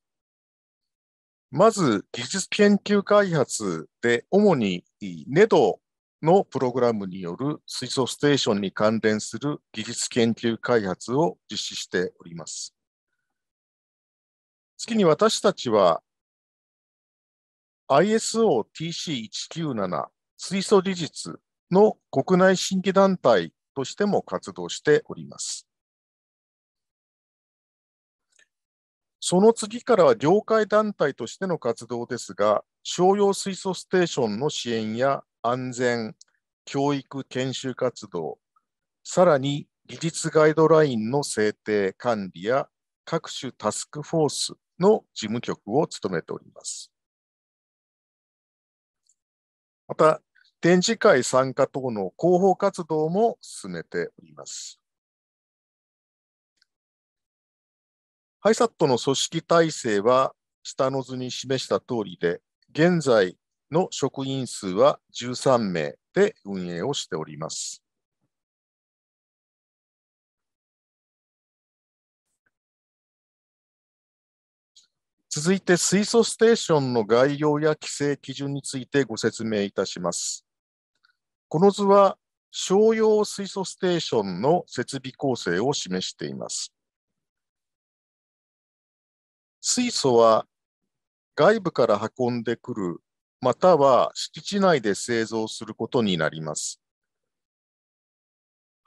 L: まず、技術研究開発で主に NEDO のプログラムによる水素ステーションに関連する技術研究開発を実施しております。次に私たちは ISOTC197 水素技術の国内新規団体としても活動しております。その次からは業界団体としての活動ですが、商用水素ステーションの支援や安全、教育研修活動、さらに技術ガイドラインの制定管理や各種タスクフォースの事務局を務めております。また、展示会参加等の広報活動も進めております。ハイサットの組織体制は下の図に示した通りで、現在の職員数は13名で運営をしております。続いて水素ステーションの概要や規制基準についてご説明いたします。この図は商用水素ステーションの設備構成を示しています。水素は外部から運んでくるまたは敷地内で製造することになります。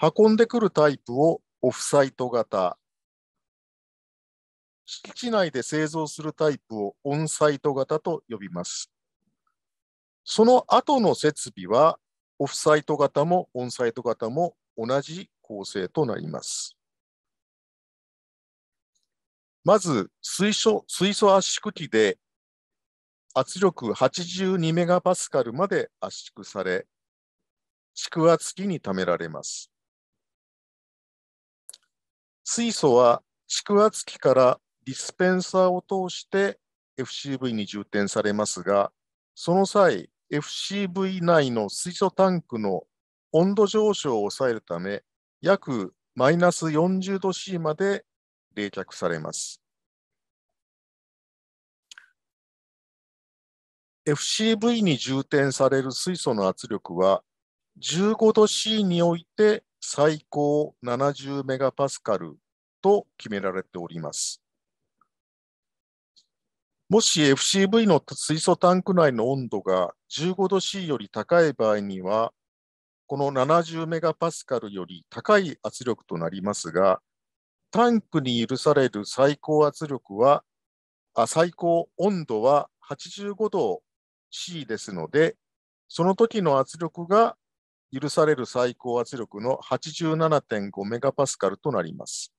L: 運んでくるタイプをオフサイト型、敷地内で製造するタイプをオンサイト型と呼びます。その後の設備はオフサイト型もオンサイト型も同じ構成となります。まず水素、水素圧縮機で圧力82メガパスカルまで圧縮され、蓄圧器に貯められます。水素は蓄圧器からディスペンサーを通して FCV に充填されますが、その際、FCV 内の水素タンクの温度上昇を抑えるため、約マイナス40度 C まで冷却されます。FCV に充填される水素の圧力は15度 C において最高70メガパスカルと決められております。もし FCV の水素タンク内の温度が15度 C より高い場合には、この70メガパスカルより高い圧力となりますが、タンクに許される最高圧力は、あ最高温度は85度 C ですので、その時の圧力が許される最高圧力の8 7 5メガパスカルとなります。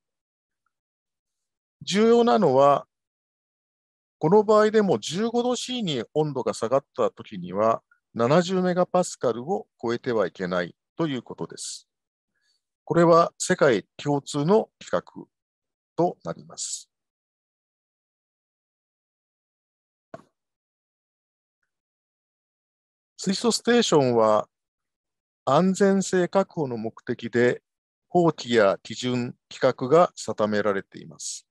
L: 重要なのは、この場合でも15度 C に温度が下がった時には70メガパスカルを超えてはいけないということです。これは世界共通の規格
D: となります。
L: 水素ステーションは安全性確保の目的で法規や基準、規格が定められています。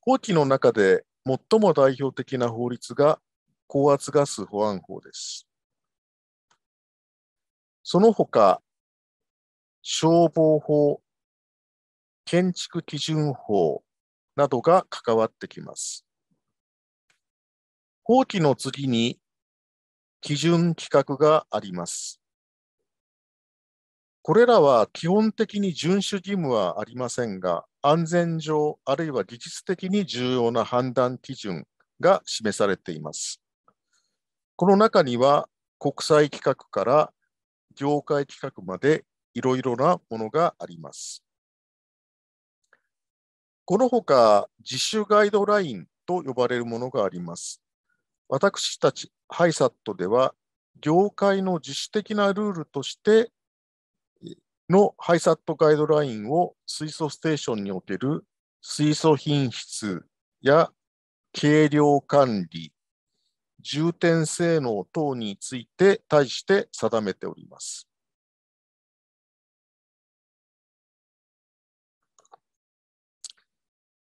L: 法規の中で最も代表的な法律が高圧ガス保安法です。その他、消防法、建築基準法などが関わってきます。法規の次に基準規格があります。これらは基本的に遵守義務はありませんが、安全上あるいは技術的に重要な判断基準が示されています。この中には国際規格から業界規格までいろいろなものがあります。このほか、自主ガイドラインと呼ばれるものがあります。私たちハイサットでは、業界の自主的なルールとしてのハイサットガイドラインを水素ステーションにおける水素品質や軽量管理、充填性能等について対して定めております。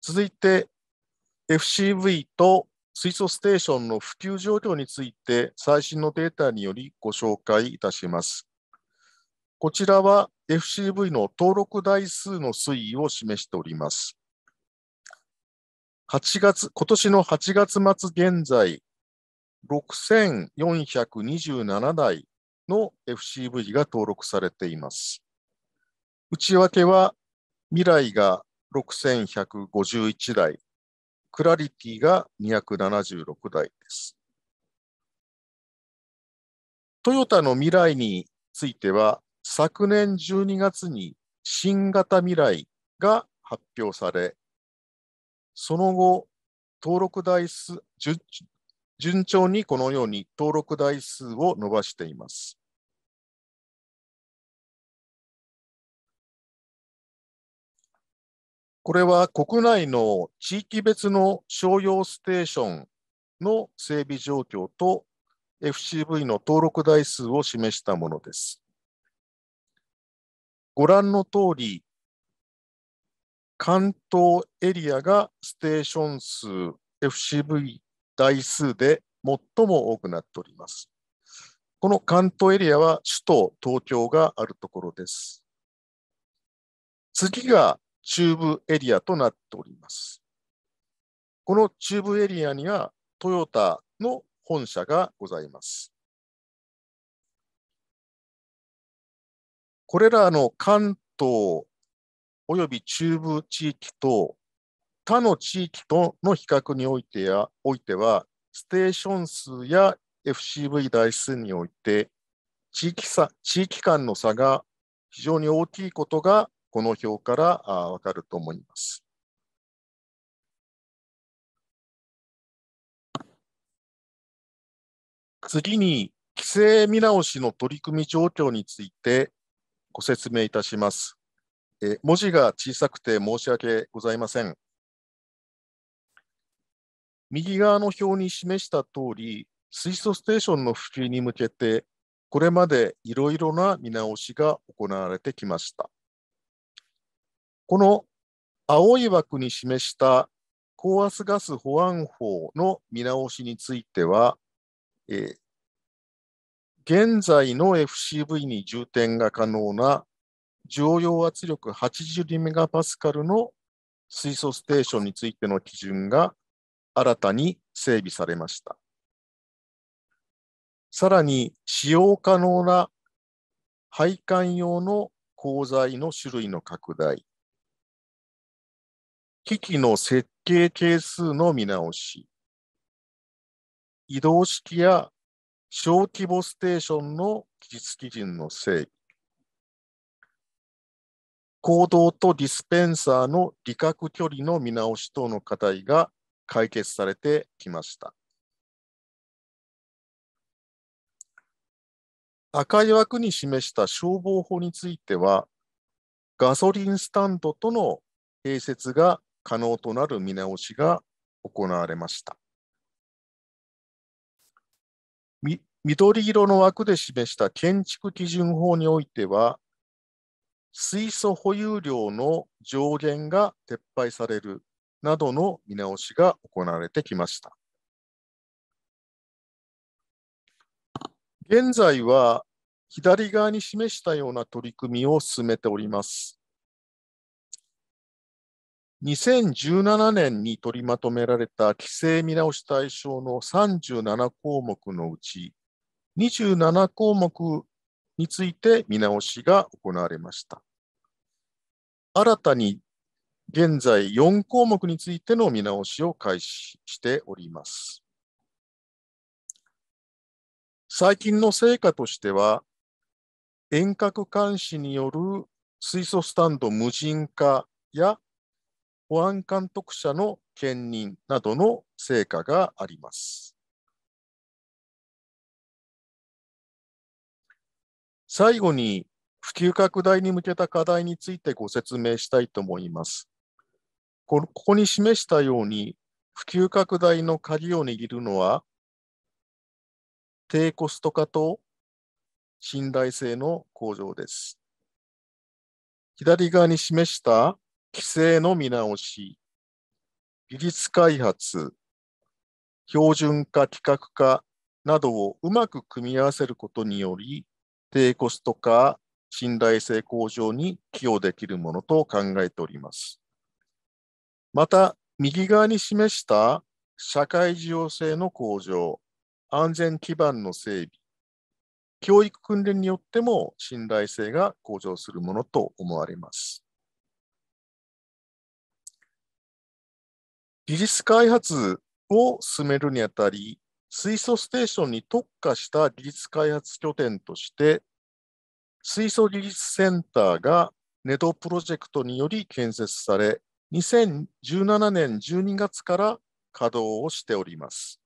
L: 続いて FCV と水素ステーションの普及状況について最新のデータによりご紹介いたします。こちらは FCV の登録台数の推移を示しております。8月、今年の8月末現在、6427台の FCV が登録されています。内訳は未来が6151台、クラリティが276台です。トヨタの未来については、昨年12月に新型未来が発表され、その後、登録台数順、順調にこのように登録台数を伸ばしています。これは国内の地域別の商用ステーションの整備状況と FCV の登録台数を示したものです。ご覧の通り、関東エリアがステーション数 FCV 台数で最も多くなっております。この関東エリアは首都東京があるところです。次が中部エリアとなっております。この中部エリアにはトヨタの本社がございます。これらの関東及び中部地域と他の地域との比較においてやおいては、ステーション数や FCV 台数において地域差、地域間の差が非常に大きいことがこの表からわかると思います。次に、規制見直しの取り組み状況についてご説明いたします。え文字が小さくて申し訳ございません。右側の表に示した通り、水素ステーションの普及に向けて、これまでいろいろな見直しが行われてきました。この青い枠に示した高圧ガス保安法の見直しについては、え現在の FCV に充填が可能な常用圧力8 2スカルの水素ステーションについての基準が新たに整備されました。さらに使用可能な配管用の鋼材の種類の拡大、機器の設計係数の見直し、移動式や小規模ステーションの
E: 技術基準の整備、
L: 行動とディスペンサーの理覚距離の見直し等の課題が解決されてきました。赤い枠に示した消防法については、ガソリンスタンドとの併設が可能となる見直しが行われました。緑色の枠で示した建築基準法においては、水素保有量の上限が撤廃されるなどの見直しが行われてきました。現在は左側に示したような取り組みを進めております。2017年に取りまとめられた規制見直し対象の37項目のうち、27項目について見直しが行われました。新たに現在4項目についての見直しを開始しております。最近の成果としては、遠隔監視による水素スタンド無人化や保安監督者の兼任などの成果があります。最後に普及拡大に向けた課題についてご説明したいと思います。ここに示したように、普及拡大の鍵を握るのは、低コスト化と信頼性の向上です。左側に示した規制の見直し、技術開発、標準化、規格化などをうまく組み合わせることにより、低コスト化、信頼性向上に寄与できるものと考えております。また、右側に示した社会需要性の向上、安全基盤の整備、教育訓練によっても信頼性が向上するものと思われます。技術開発を進めるにあたり、水素ステーションに特化した技術開発拠点として、水素技術センターがネドプロジェクトにより建設され、2017年12月から稼働をして
D: おります。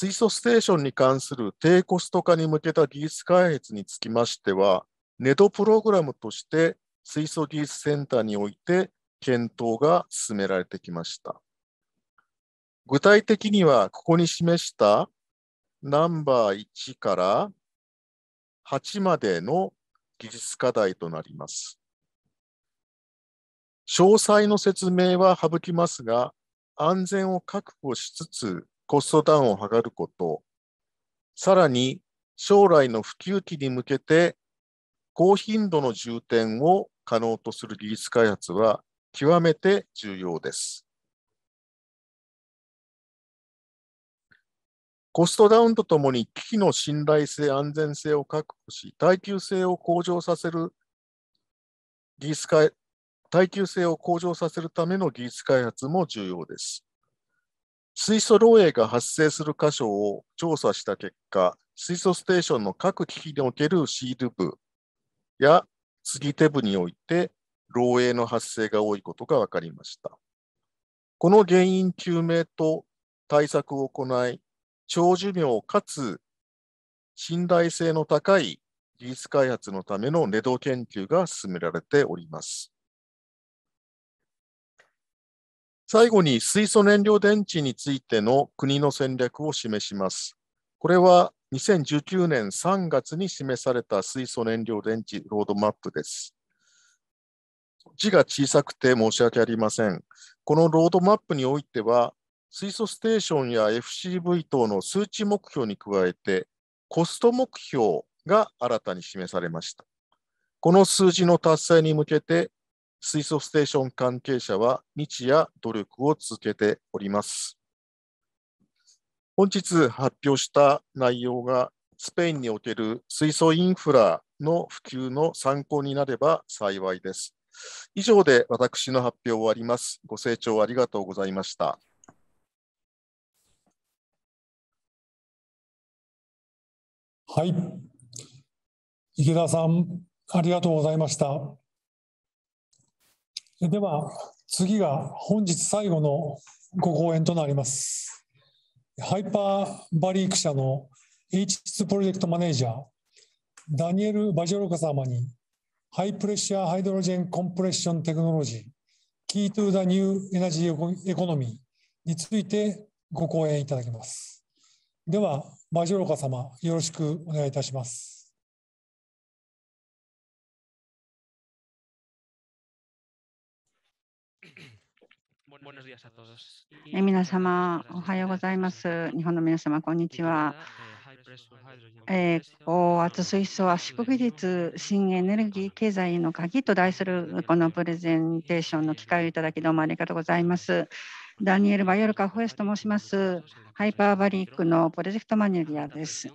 L: 水素ステーションに関する低コスト化に向けた技術開発につきましては、ネトプログラムとして水素技術センターにおいて検討が進められてきました。具体的には、ここに示したナンバー1から8までの技術課題となります。詳細の説明は省きますが、安全を確保しつつ、コストダウンを図ること、さらに将来の普及期に向けて高頻度の充填を可能とする技術開発は極めて重要です。コストダウンとともに機器の信頼性、安全性を確保し、耐久性を向上させる技術開耐久性を向上させるための技術開発も重要です。水素漏洩が発生する箇所を調査した結果、水素ステーションの各機器におけるシール部や継手部において漏洩の発生が多いことが分かりました。この原因究明と対策を行い、長寿命かつ信頼性の高い技術開発のための値動研究が進められております。最後に水素燃料電池についての国の戦略を示します。これは2019年3月に示された水素燃料電池ロードマップです。字が小さくて申し訳ありません。このロードマップにおいては、水素ステーションや FCV 等の数値目標に加えて、コスト目標が新たに示されました。この数字の達成に向けて、水素ステーション関係者は日夜努力を続けております。本日発表した内容がスペインにおける水素インフラの普及の参考になれば幸いです。以上で私の発表を終わります。ご清聴ありがとうございました。
A: はい。池田さん、ありがとうございました。では次が本日最後のご講演となりますハイパーバリーク社の H2 プロジェクトマネージャーダニエル・バジョロカ様にハイプレッシャーハイドロジェンコンプレッションテクノロジーキートゥーダニューエナジーエコノミーについてご講演いただきますではバジョロカ様よろしくお願いいたします
B: 皆様、おはようございます。日本の皆様、こんにちは。えー、高圧水素圧縮技術、新エネルギー経済への鍵と題するこのプレゼンテーションの機会をいただき、どうもありがとうございます。ダニエル・バヨルカ・ホエスと申します。ハイパーバリックのプロジェクトマネージャーです。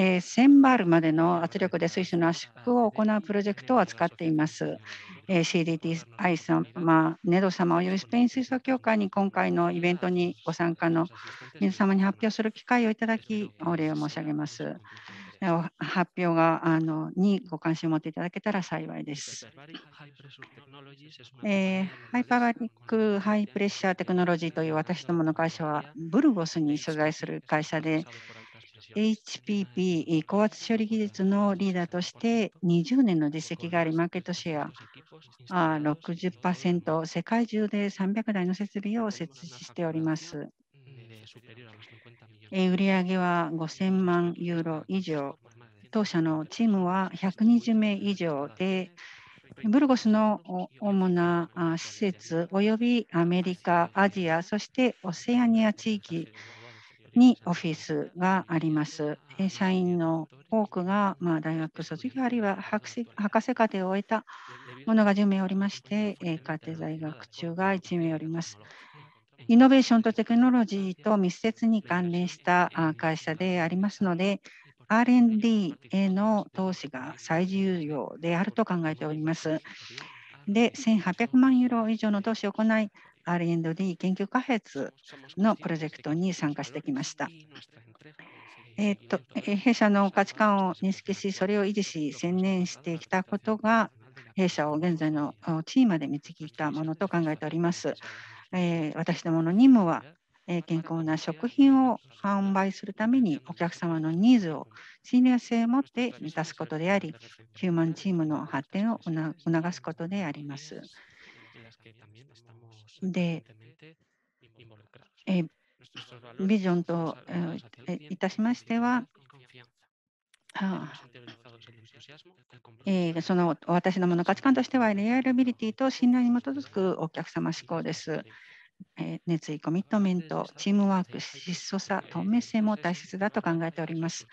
B: えー、1バールまでの圧力で水素の圧縮を行うプロジェクトを扱っています。えー、CDTI 様、ネド様およびスペイン水素協会に今回のイベントにご参加の皆様に発表する機会をいただき、お礼を申し上げます。発表があのにご関心を持っていただけたら幸いです。えー、ハイパーバリック・ハイプレッシャー・テクノロジーという私どもの会社はブルゴスに所在する会社で、HPP 高圧処理技術のリーダーとして20年の実績があり、マーケットシェアあ60%、世界中で300台の設備を設置しております。売上は5000万ユーロ以上、当社のチームは120名以上で、ブルゴスの主な施設およびアメリカ、アジア、そしてオセアニア地域にオフィスがあります。社員の多くが、まあ、大学卒業あるいは博士課程を終えたものが10名おりまして、家庭在学中が1名おります。イノベーションとテクノロジーと密接に関連した会社でありますので、R&D への投資が最重要であると考えております。で、1800万ユーロ以上の投資を行い、R&D 研究開発のプロジェクトに参加してきました。えー、っと弊社の価値観を認識し、それを維持し、専念してきたことが、弊社を現在の地位まで導いたものと考えております。えー、私どもの任務は、えー、健康な食品を販売するためにお客様のニーズを信頼性を持って満たすことであり、ヒューマンチームの発展を促すことであります。で、え
K: ビジョンと、え
B: いたしましては、はあえー、その私どもの価値観としては、レアリビリティと信頼に基づくお客様思考です。えー、熱意、コミットメント、チームワーク、質素さ、透明性も大切だと考えております。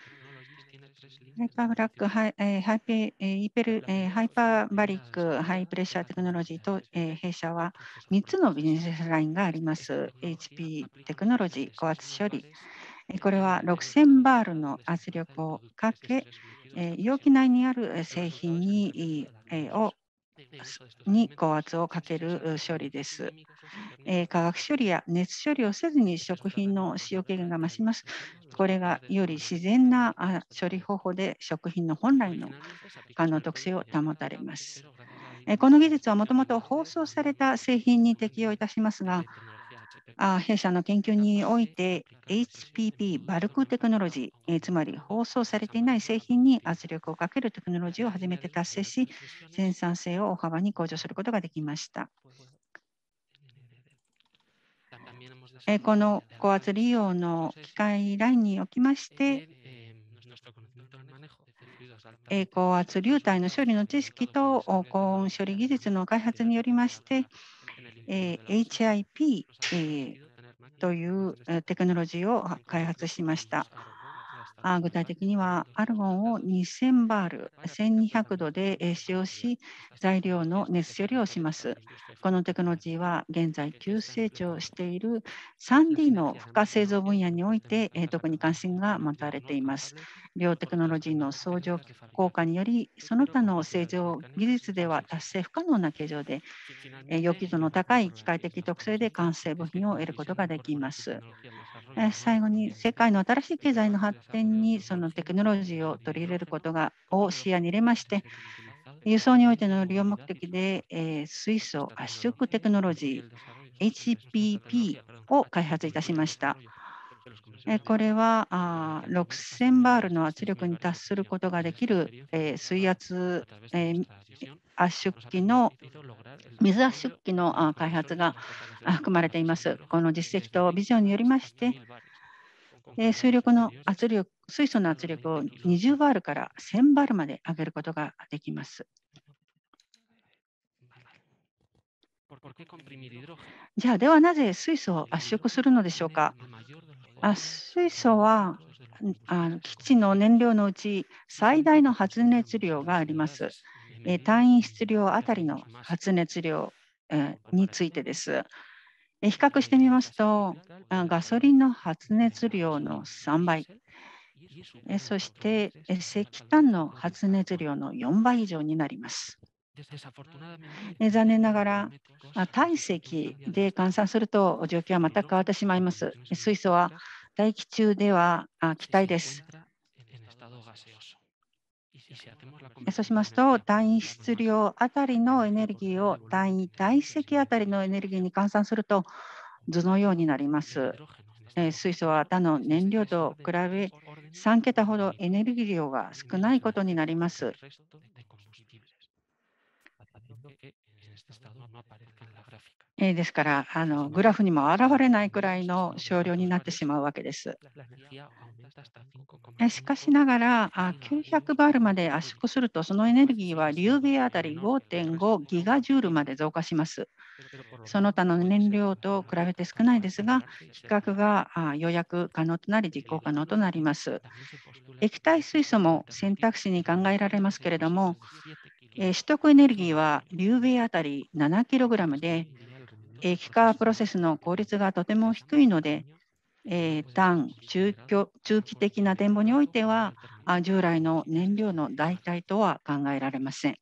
B: ハイパーブラック、ハイえー、ハイペイペル、えー、ハイパーバリック、ハイプレッシャーテクノロジーと、えー、弊社は3つのビジネスラインがあります。HP テクノロジー、高圧処理。これは6000バールの圧力をかけ、容器内にある製品にをに高圧をかける処理です。え化学処理や熱処理をせずに食品の使用軽減が増します。これがより自然な処理方法で食品の本来の感の特性を保たれます。この技術はもともと包装された製品に適用いたしますが、あ弊社の研究において HPP バルクテクノロジー、えつまり包装されていない製品に圧力をかけるテクノロジーを初めて達成し、生産性を大幅に向上することができました。えこの高圧利用の機械ラインにおきまして、高圧流体の処理の知識と高温処理技術の開発によりまして、え HIP というテクノロジーを開発しました。具体的にはアルゴンを2000バール、1200度で使用し、材料の熱処理をします。このテクノロジーは現在急成長している 3D の負荷製造分野において特に関心が持たれています。両テクノロジーの相乗効果により、その他の製造技術では達成不可能な形状で、要求度の高い機械的特性で完成部品を得ることができます。最後に、世界の新しい経済の発展にそのテクノロジーを取り入れることがを視野に入れまして、輸送においての利用目的で、え水素圧縮テクノロジー HPP を開発いたしました。これはあ6000バールの圧力に達することができる、え水圧、え圧縮機の水圧縮機の開発が含まれています。この実績とビジョンによりまして、え水力の圧力、水素の圧力を20バールから1000バールまで上げることができます。じゃあ、ではなぜ水素を圧縮するのでしょうか。あ水素はあの基地の燃料のうち最大の発熱量があります。え単位質量あたりの発熱量、えについてです。え比較してみますとガソリンの発熱量の3倍、えそして石炭の発熱量の4倍以上になります。残念ながら、体積で換算すると状況は全く変わってしまいます。水素は大気中では気体です。そうしますと、単位質量あたりのエネルギーを単位体積あたりのエネルギーに換算すると図のようになります。水素は他の燃料と比べ3桁ほどエネルギー量が少ないことになります。えー、ですからあの、グラフにも現れないくらいの少量になってしまうわけです。しかしながら、900バールまで圧縮すると、そのエネルギーは流米あたり5.5ギガジュールまで増加します。その他の燃料と比べて少ないですが、比較が予約可能となり、実行可能となります。液体水素も選択肢に考えられますけれども、え取得エネルギーは流米あたり 7kg で、えー、気化プロセスの効率がとても低いので、えー、短中中期的な展望においては従来の燃料の代替とは考えられません。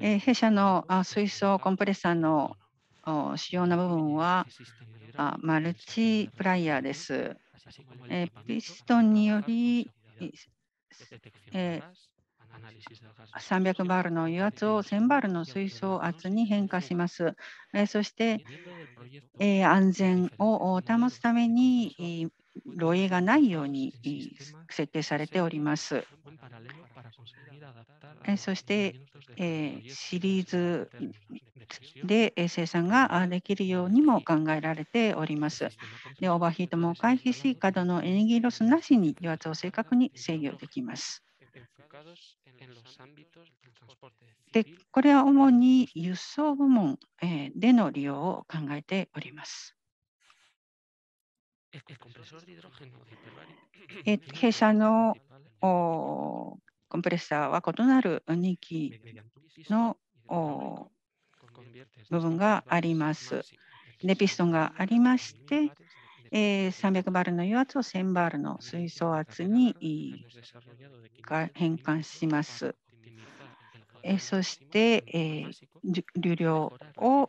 B: えー、弊社の水素コンプレッサーの主要な部分はマルチプライヤーです。えピストンにより、え300バールの油圧を1000バールの水槽圧に変化します。そして安全を保つために漏洩がないように設定されております。そして、シリーズで生産ができるようにも考えられております。でオーバーヒートも回避し、過度のエネルギーロスなしに油圧を正確に制御できます。でこれは主に輸送部門での利用を考えております。弊社のコンプレッサーは異なる2機の部分があります。で、ピストンがありまして、えー、300バルの油圧を1000バルの水素圧に変換します。えー、そして、えー、流量を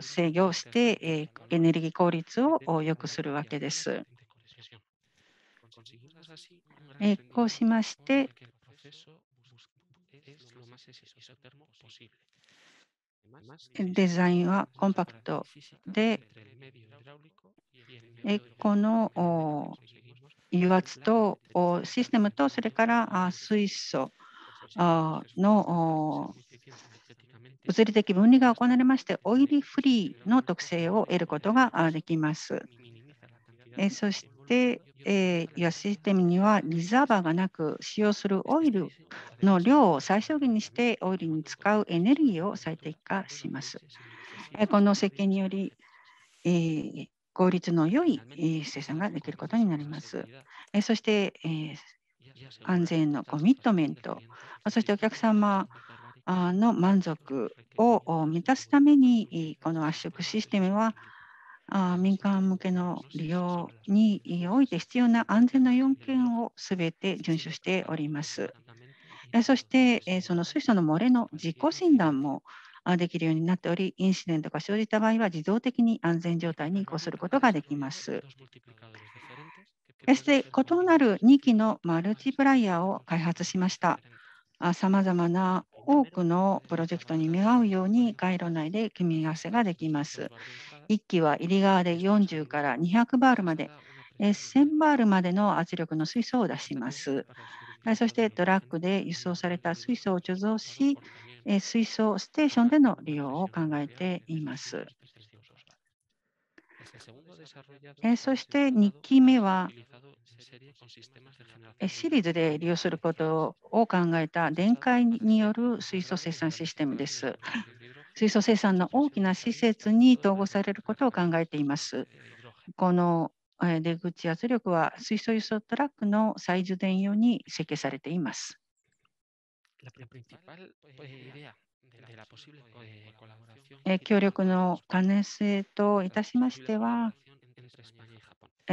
B: 制御して、エネルギー効率を良くするわけです。こうしまして、
K: デザインはコンパクト
B: で、この油圧とシステムと、それから水素の物理的分離が行われまして、オイルフリーの特性を得ることができます。えそして、えー、システムにはリザーバーがなく、使用するオイルの量を最小限にして、オイルに使うエネルギーを最適化します。えこの設計により、えー、効率の良い生産ができることになります。えそして、え安全のコミットメント、そしてお客様の満足を満たすために、この圧縮システムは民間向けの利用において必要な安全な要件をすべて遵守しております。そして、その水素の漏れの自己診断もできるようになっており、インシデントが生じた場合は自動的に安全状態に移行することができます。そして、異なる2機のマルチプライヤーを開発しました。さまざまな多くのプロジェクトに見合うように街路内で組み合わせができます。1機は入り側で40から200バールまで、1000バールまでの圧力の水素を出します。そしてトラックで輸送された水素を貯蔵し、水素ステーションでの利用を考えています。
K: そして2期目は
B: シリーズで利用することを考えた電解による水素生産システムです。水素生産の大きな施設に統合されることを考えています。この出口圧力は水素輸送トラックの再受電用に設計されています。え協力の可能性といたしましては、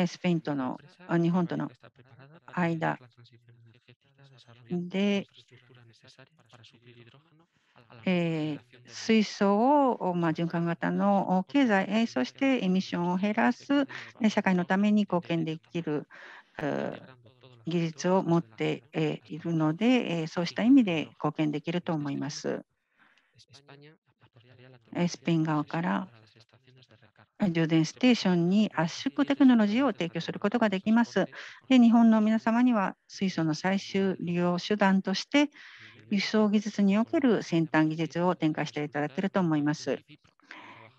B: スペインとの、日本との間
K: で、え
B: ー、水素を、まあ、循環型の経済、えー、そしてエミッションを減らす社会のために貢献できる、技術を持っているので、そうした意味で貢献できると思います。スペイン側から充電ステーションに圧縮テクノロジーを提供することができます。で日本の皆様には水素の最終利用手段として輸送技術における先端技術を展開していただいていると思います。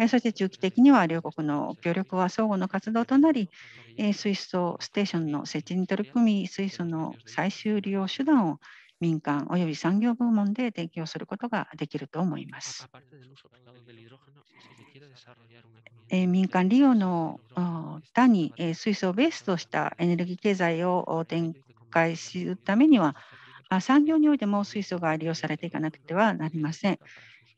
B: そして中期的には両国の協力は相互の活動となり、水素ステーションの設置に取り組み、水素の最終利用手段を民間および産業部門で提供することができると思います。え民間利用の他に水素をベースとしたエネルギー経済を展開するためには産業においても水素が利用されていかなくてはなりません。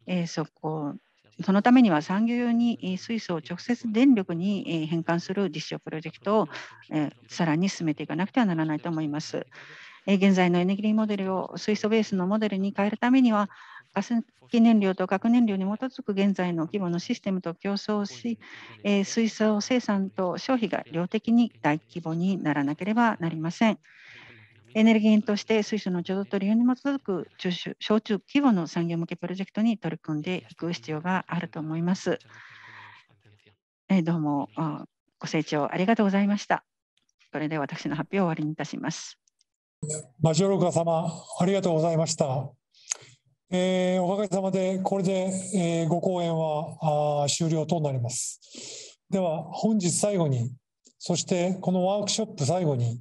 B: えそこそのためには産業用に水素を直接電力に変換する実証プロジェクトをさらに進めていかなくてはならないと思います。現在のエネルギーモデルを水素ベースのモデルに変えるためには、ガス燃料と核燃料に基づく現在の規模のシステムと競争し、水素生産と消費が量的に大規模にならなければなりません。エネルギーとして水素の貯蔵と利用に基づく小中規模の産業向けプロジェクトに取り組んでいく必要があると思います。どうもご清聴ありがとうございました。これで私
A: の発表を終わりにいたします。町岡様、ありがとうございました。えー、おかげさまで、これで、えー、ご講演はあ終了となります。では、本日最後に、そしてこのワークショップ最後に、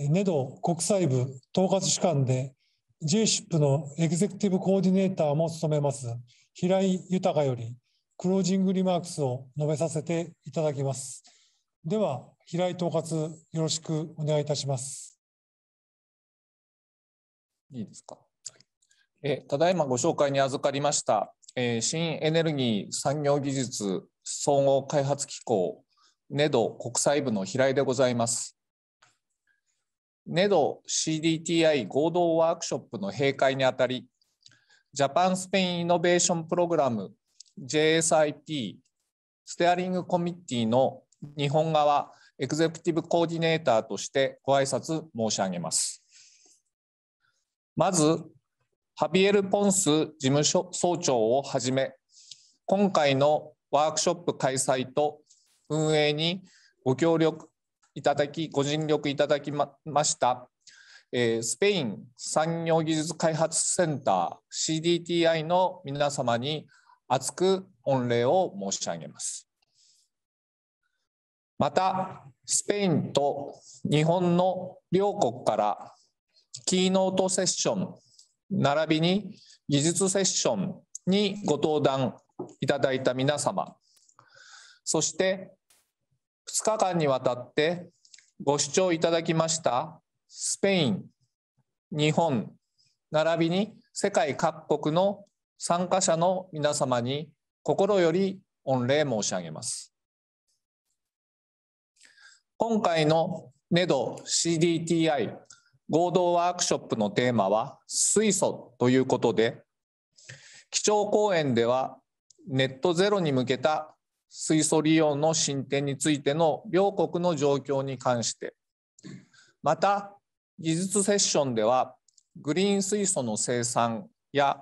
A: NEDO 国際部統括主幹で JSHIP のエグゼクティブコーディネーターも務めます平井豊よりクロージングリマークスを述べさせていただきます。では、平井統括よろしくお願いいたします。
M: いいですか。えただいまご紹介に預かりました、え新エネルギー産業技術総合開発機構 NEDO 国際部の平井でございます。n e c d t i 合同ワークショップの閉会にあたりジャパン・スペイン・イノベーション・プログラム JSIP ステアリングコミッティの日本側エグゼクティブコーディネーターとしてご挨拶申し上げます。まずハビエル・ポンス事務所総長をはじめ今回のワークショップ開催と運営にご協力いただきご尽力いただきましたスペイン産業技術開発センター CDTI の皆様に厚く御礼を申し上げます。またスペインと日本の両国からキーノートセッション並びに技術セッションにご登壇いただいた皆様そして2日間にわたってご視聴いただきましたスペイン日本並びに世界各国の参加者の皆様に心より御礼申し上げます。今回の NEDO CDTI 合同ワークショップのテーマは水素ということで基調講演ではネットゼロに向けた水素利用の進展についての両国の状況に関してまた技術セッションではグリーン水素の生産や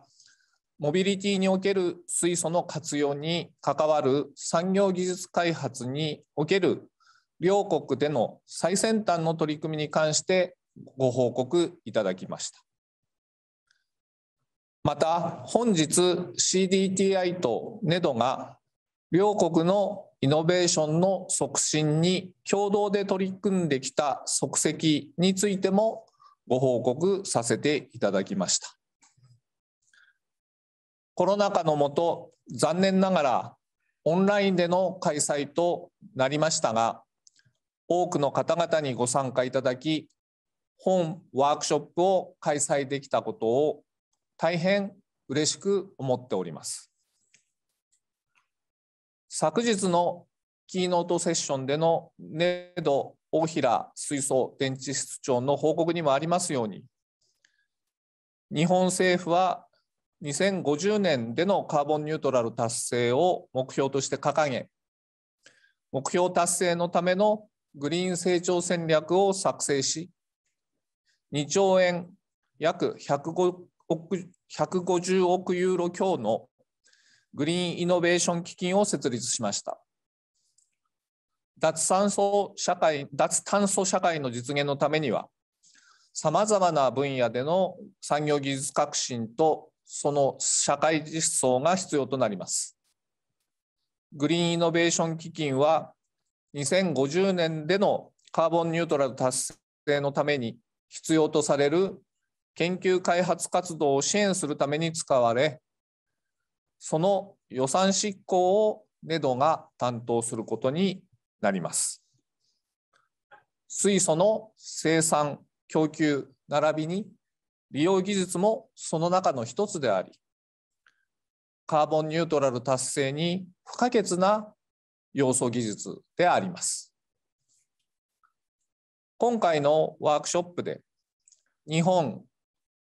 M: モビリティにおける水素の活用に関わる産業技術開発における両国での最先端の取り組みに関してご報告いただきました。また本日 CDTI と NEDO が両国のイノベーションの促進に共同で取り組んできた足跡についてもご報告させていただきましたコロナ禍のもと残念ながらオンラインでの開催となりましたが多くの方々にご参加いただき本ワークショップを開催できたことを大変嬉しく思っております昨日のキーノートセッションでのネド大平水素電池室長の報告にもありますように日本政府は2050年でのカーボンニュートラル達成を目標として掲げ目標達成のためのグリーン成長戦略を作成し2兆円約1 0億150億ユーロ強のグリーンイノベーション基金を設立しました。脱炭素社会脱炭素社会の実現のためには、さまざまな分野での産業技術革新とその社会実装が必要となります。グリーンイノベーション基金は、2050年でのカーボンニュートラル達成のために、必要とされる研究開発活動を支援するために使われその予算執行をネドが担当することになります水素の生産供給並びに利用技術もその中の一つでありカーボンニュートラル達成に不可欠な要素技術であります今回のワークショップで日本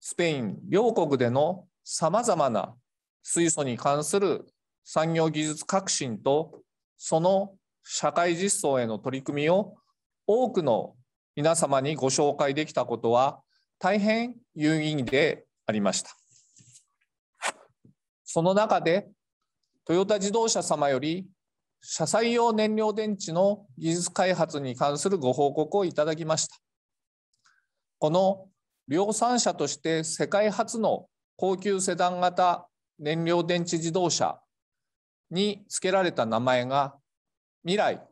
M: スペイン両国でのさまざまな水素に関する産業技術革新とその社会実装への取り組みを多くの皆様にご紹介できたことは大変有意義でありましたその中でトヨタ自動車様より車載用燃料電池の技術開発に関するご報告をいただきました。この量産車として世界初の高級セダン型燃料電池自動車に付けられた名前が未来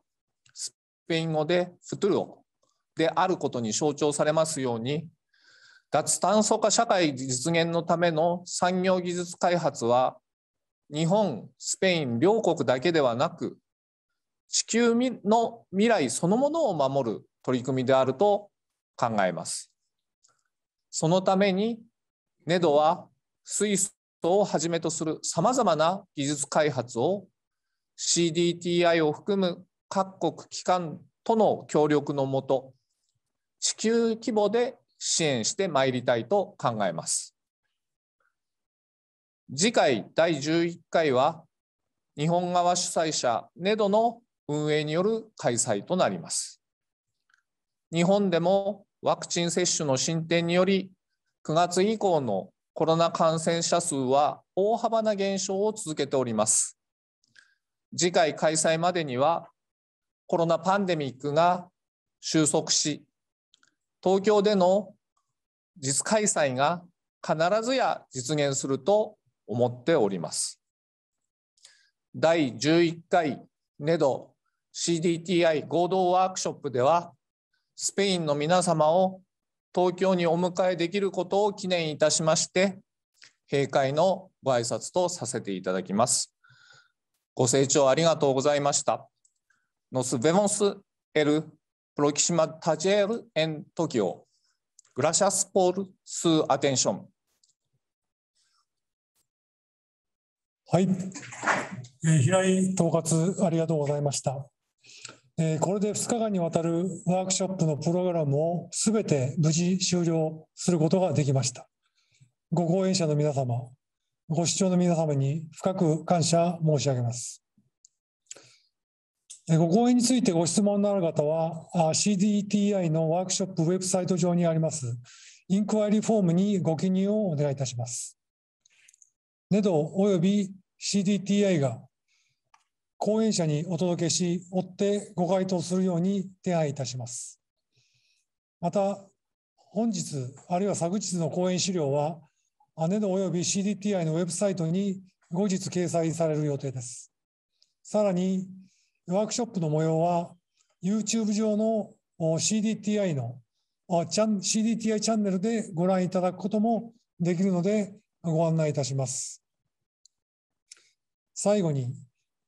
M: スペイン語でフトゥルオであることに象徴されますように脱炭素化社会実現のための産業技術開発は日本スペイン両国だけではなく地球の未来そのものを守る取り組みであると考えます。そのために NEDO は水素をはじめとするさまざまな技術開発を CDTI を含む各国機関との協力のもと地球規模で支援してまいりたいと考えます。次回第11回は日本側主催者 NEDO の運営による開催となります。日本でもワクチン接種の進展により、9月以降のコロナ感染者数は大幅な減少を続けております。次回開催までには、コロナパンデミックが収束し、東京での実開催が必ずや実現すると思っております。第11回ネド CDTI 合同ワークショップではスペインの皆様を東京にお迎えできることを記念いたしまして閉会のご挨拶とさせていただきます。ご清聴ありがとうございました。ノスベモスエルプロキシマタジェ m ルエントキオグラシャスポールスアテンション
A: はい、えー、平井統括ありがとうございました。えこれで2日間にわたるワークショップのプログラムをすべて無事終了することができましたご講演者の皆様ご視聴の皆様に深く感謝申し上げますご講演についてご質問のある方は CDTI のワークショップウェブサイト上にありますインクワイリーフォームにご記入をお願いいたします NEDO および CDTI が講演者にお届けし、追ってご回答するように手配いたします。また、本日、あるいは昨日の講演資料は、姉お及び CDTI のウェブサイトに後日掲載される予定です。さらに、ワークショップの模様は、YouTube 上の CDTI のチャン CDTI チャンネルでご覧いただくこともできるのでご案内いたします。最後に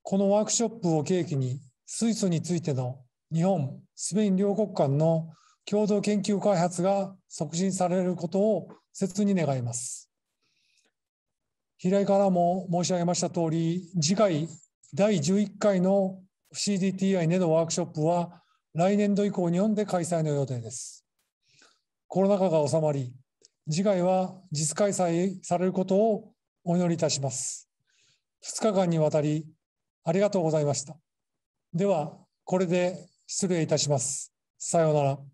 A: このワークショップを契機に水素についての日本スペイン両国間の共同研究開発が促進されることを切に願います。平井からも申し上げました通り次回第11回の CDTI でのワークショップは来年度以降日本で開催の予定です。コロナ禍が収まり次回は実開催されることをお祈りいたします。2日間にわたりありがとうございました。では、これで失礼いたします。さようなら。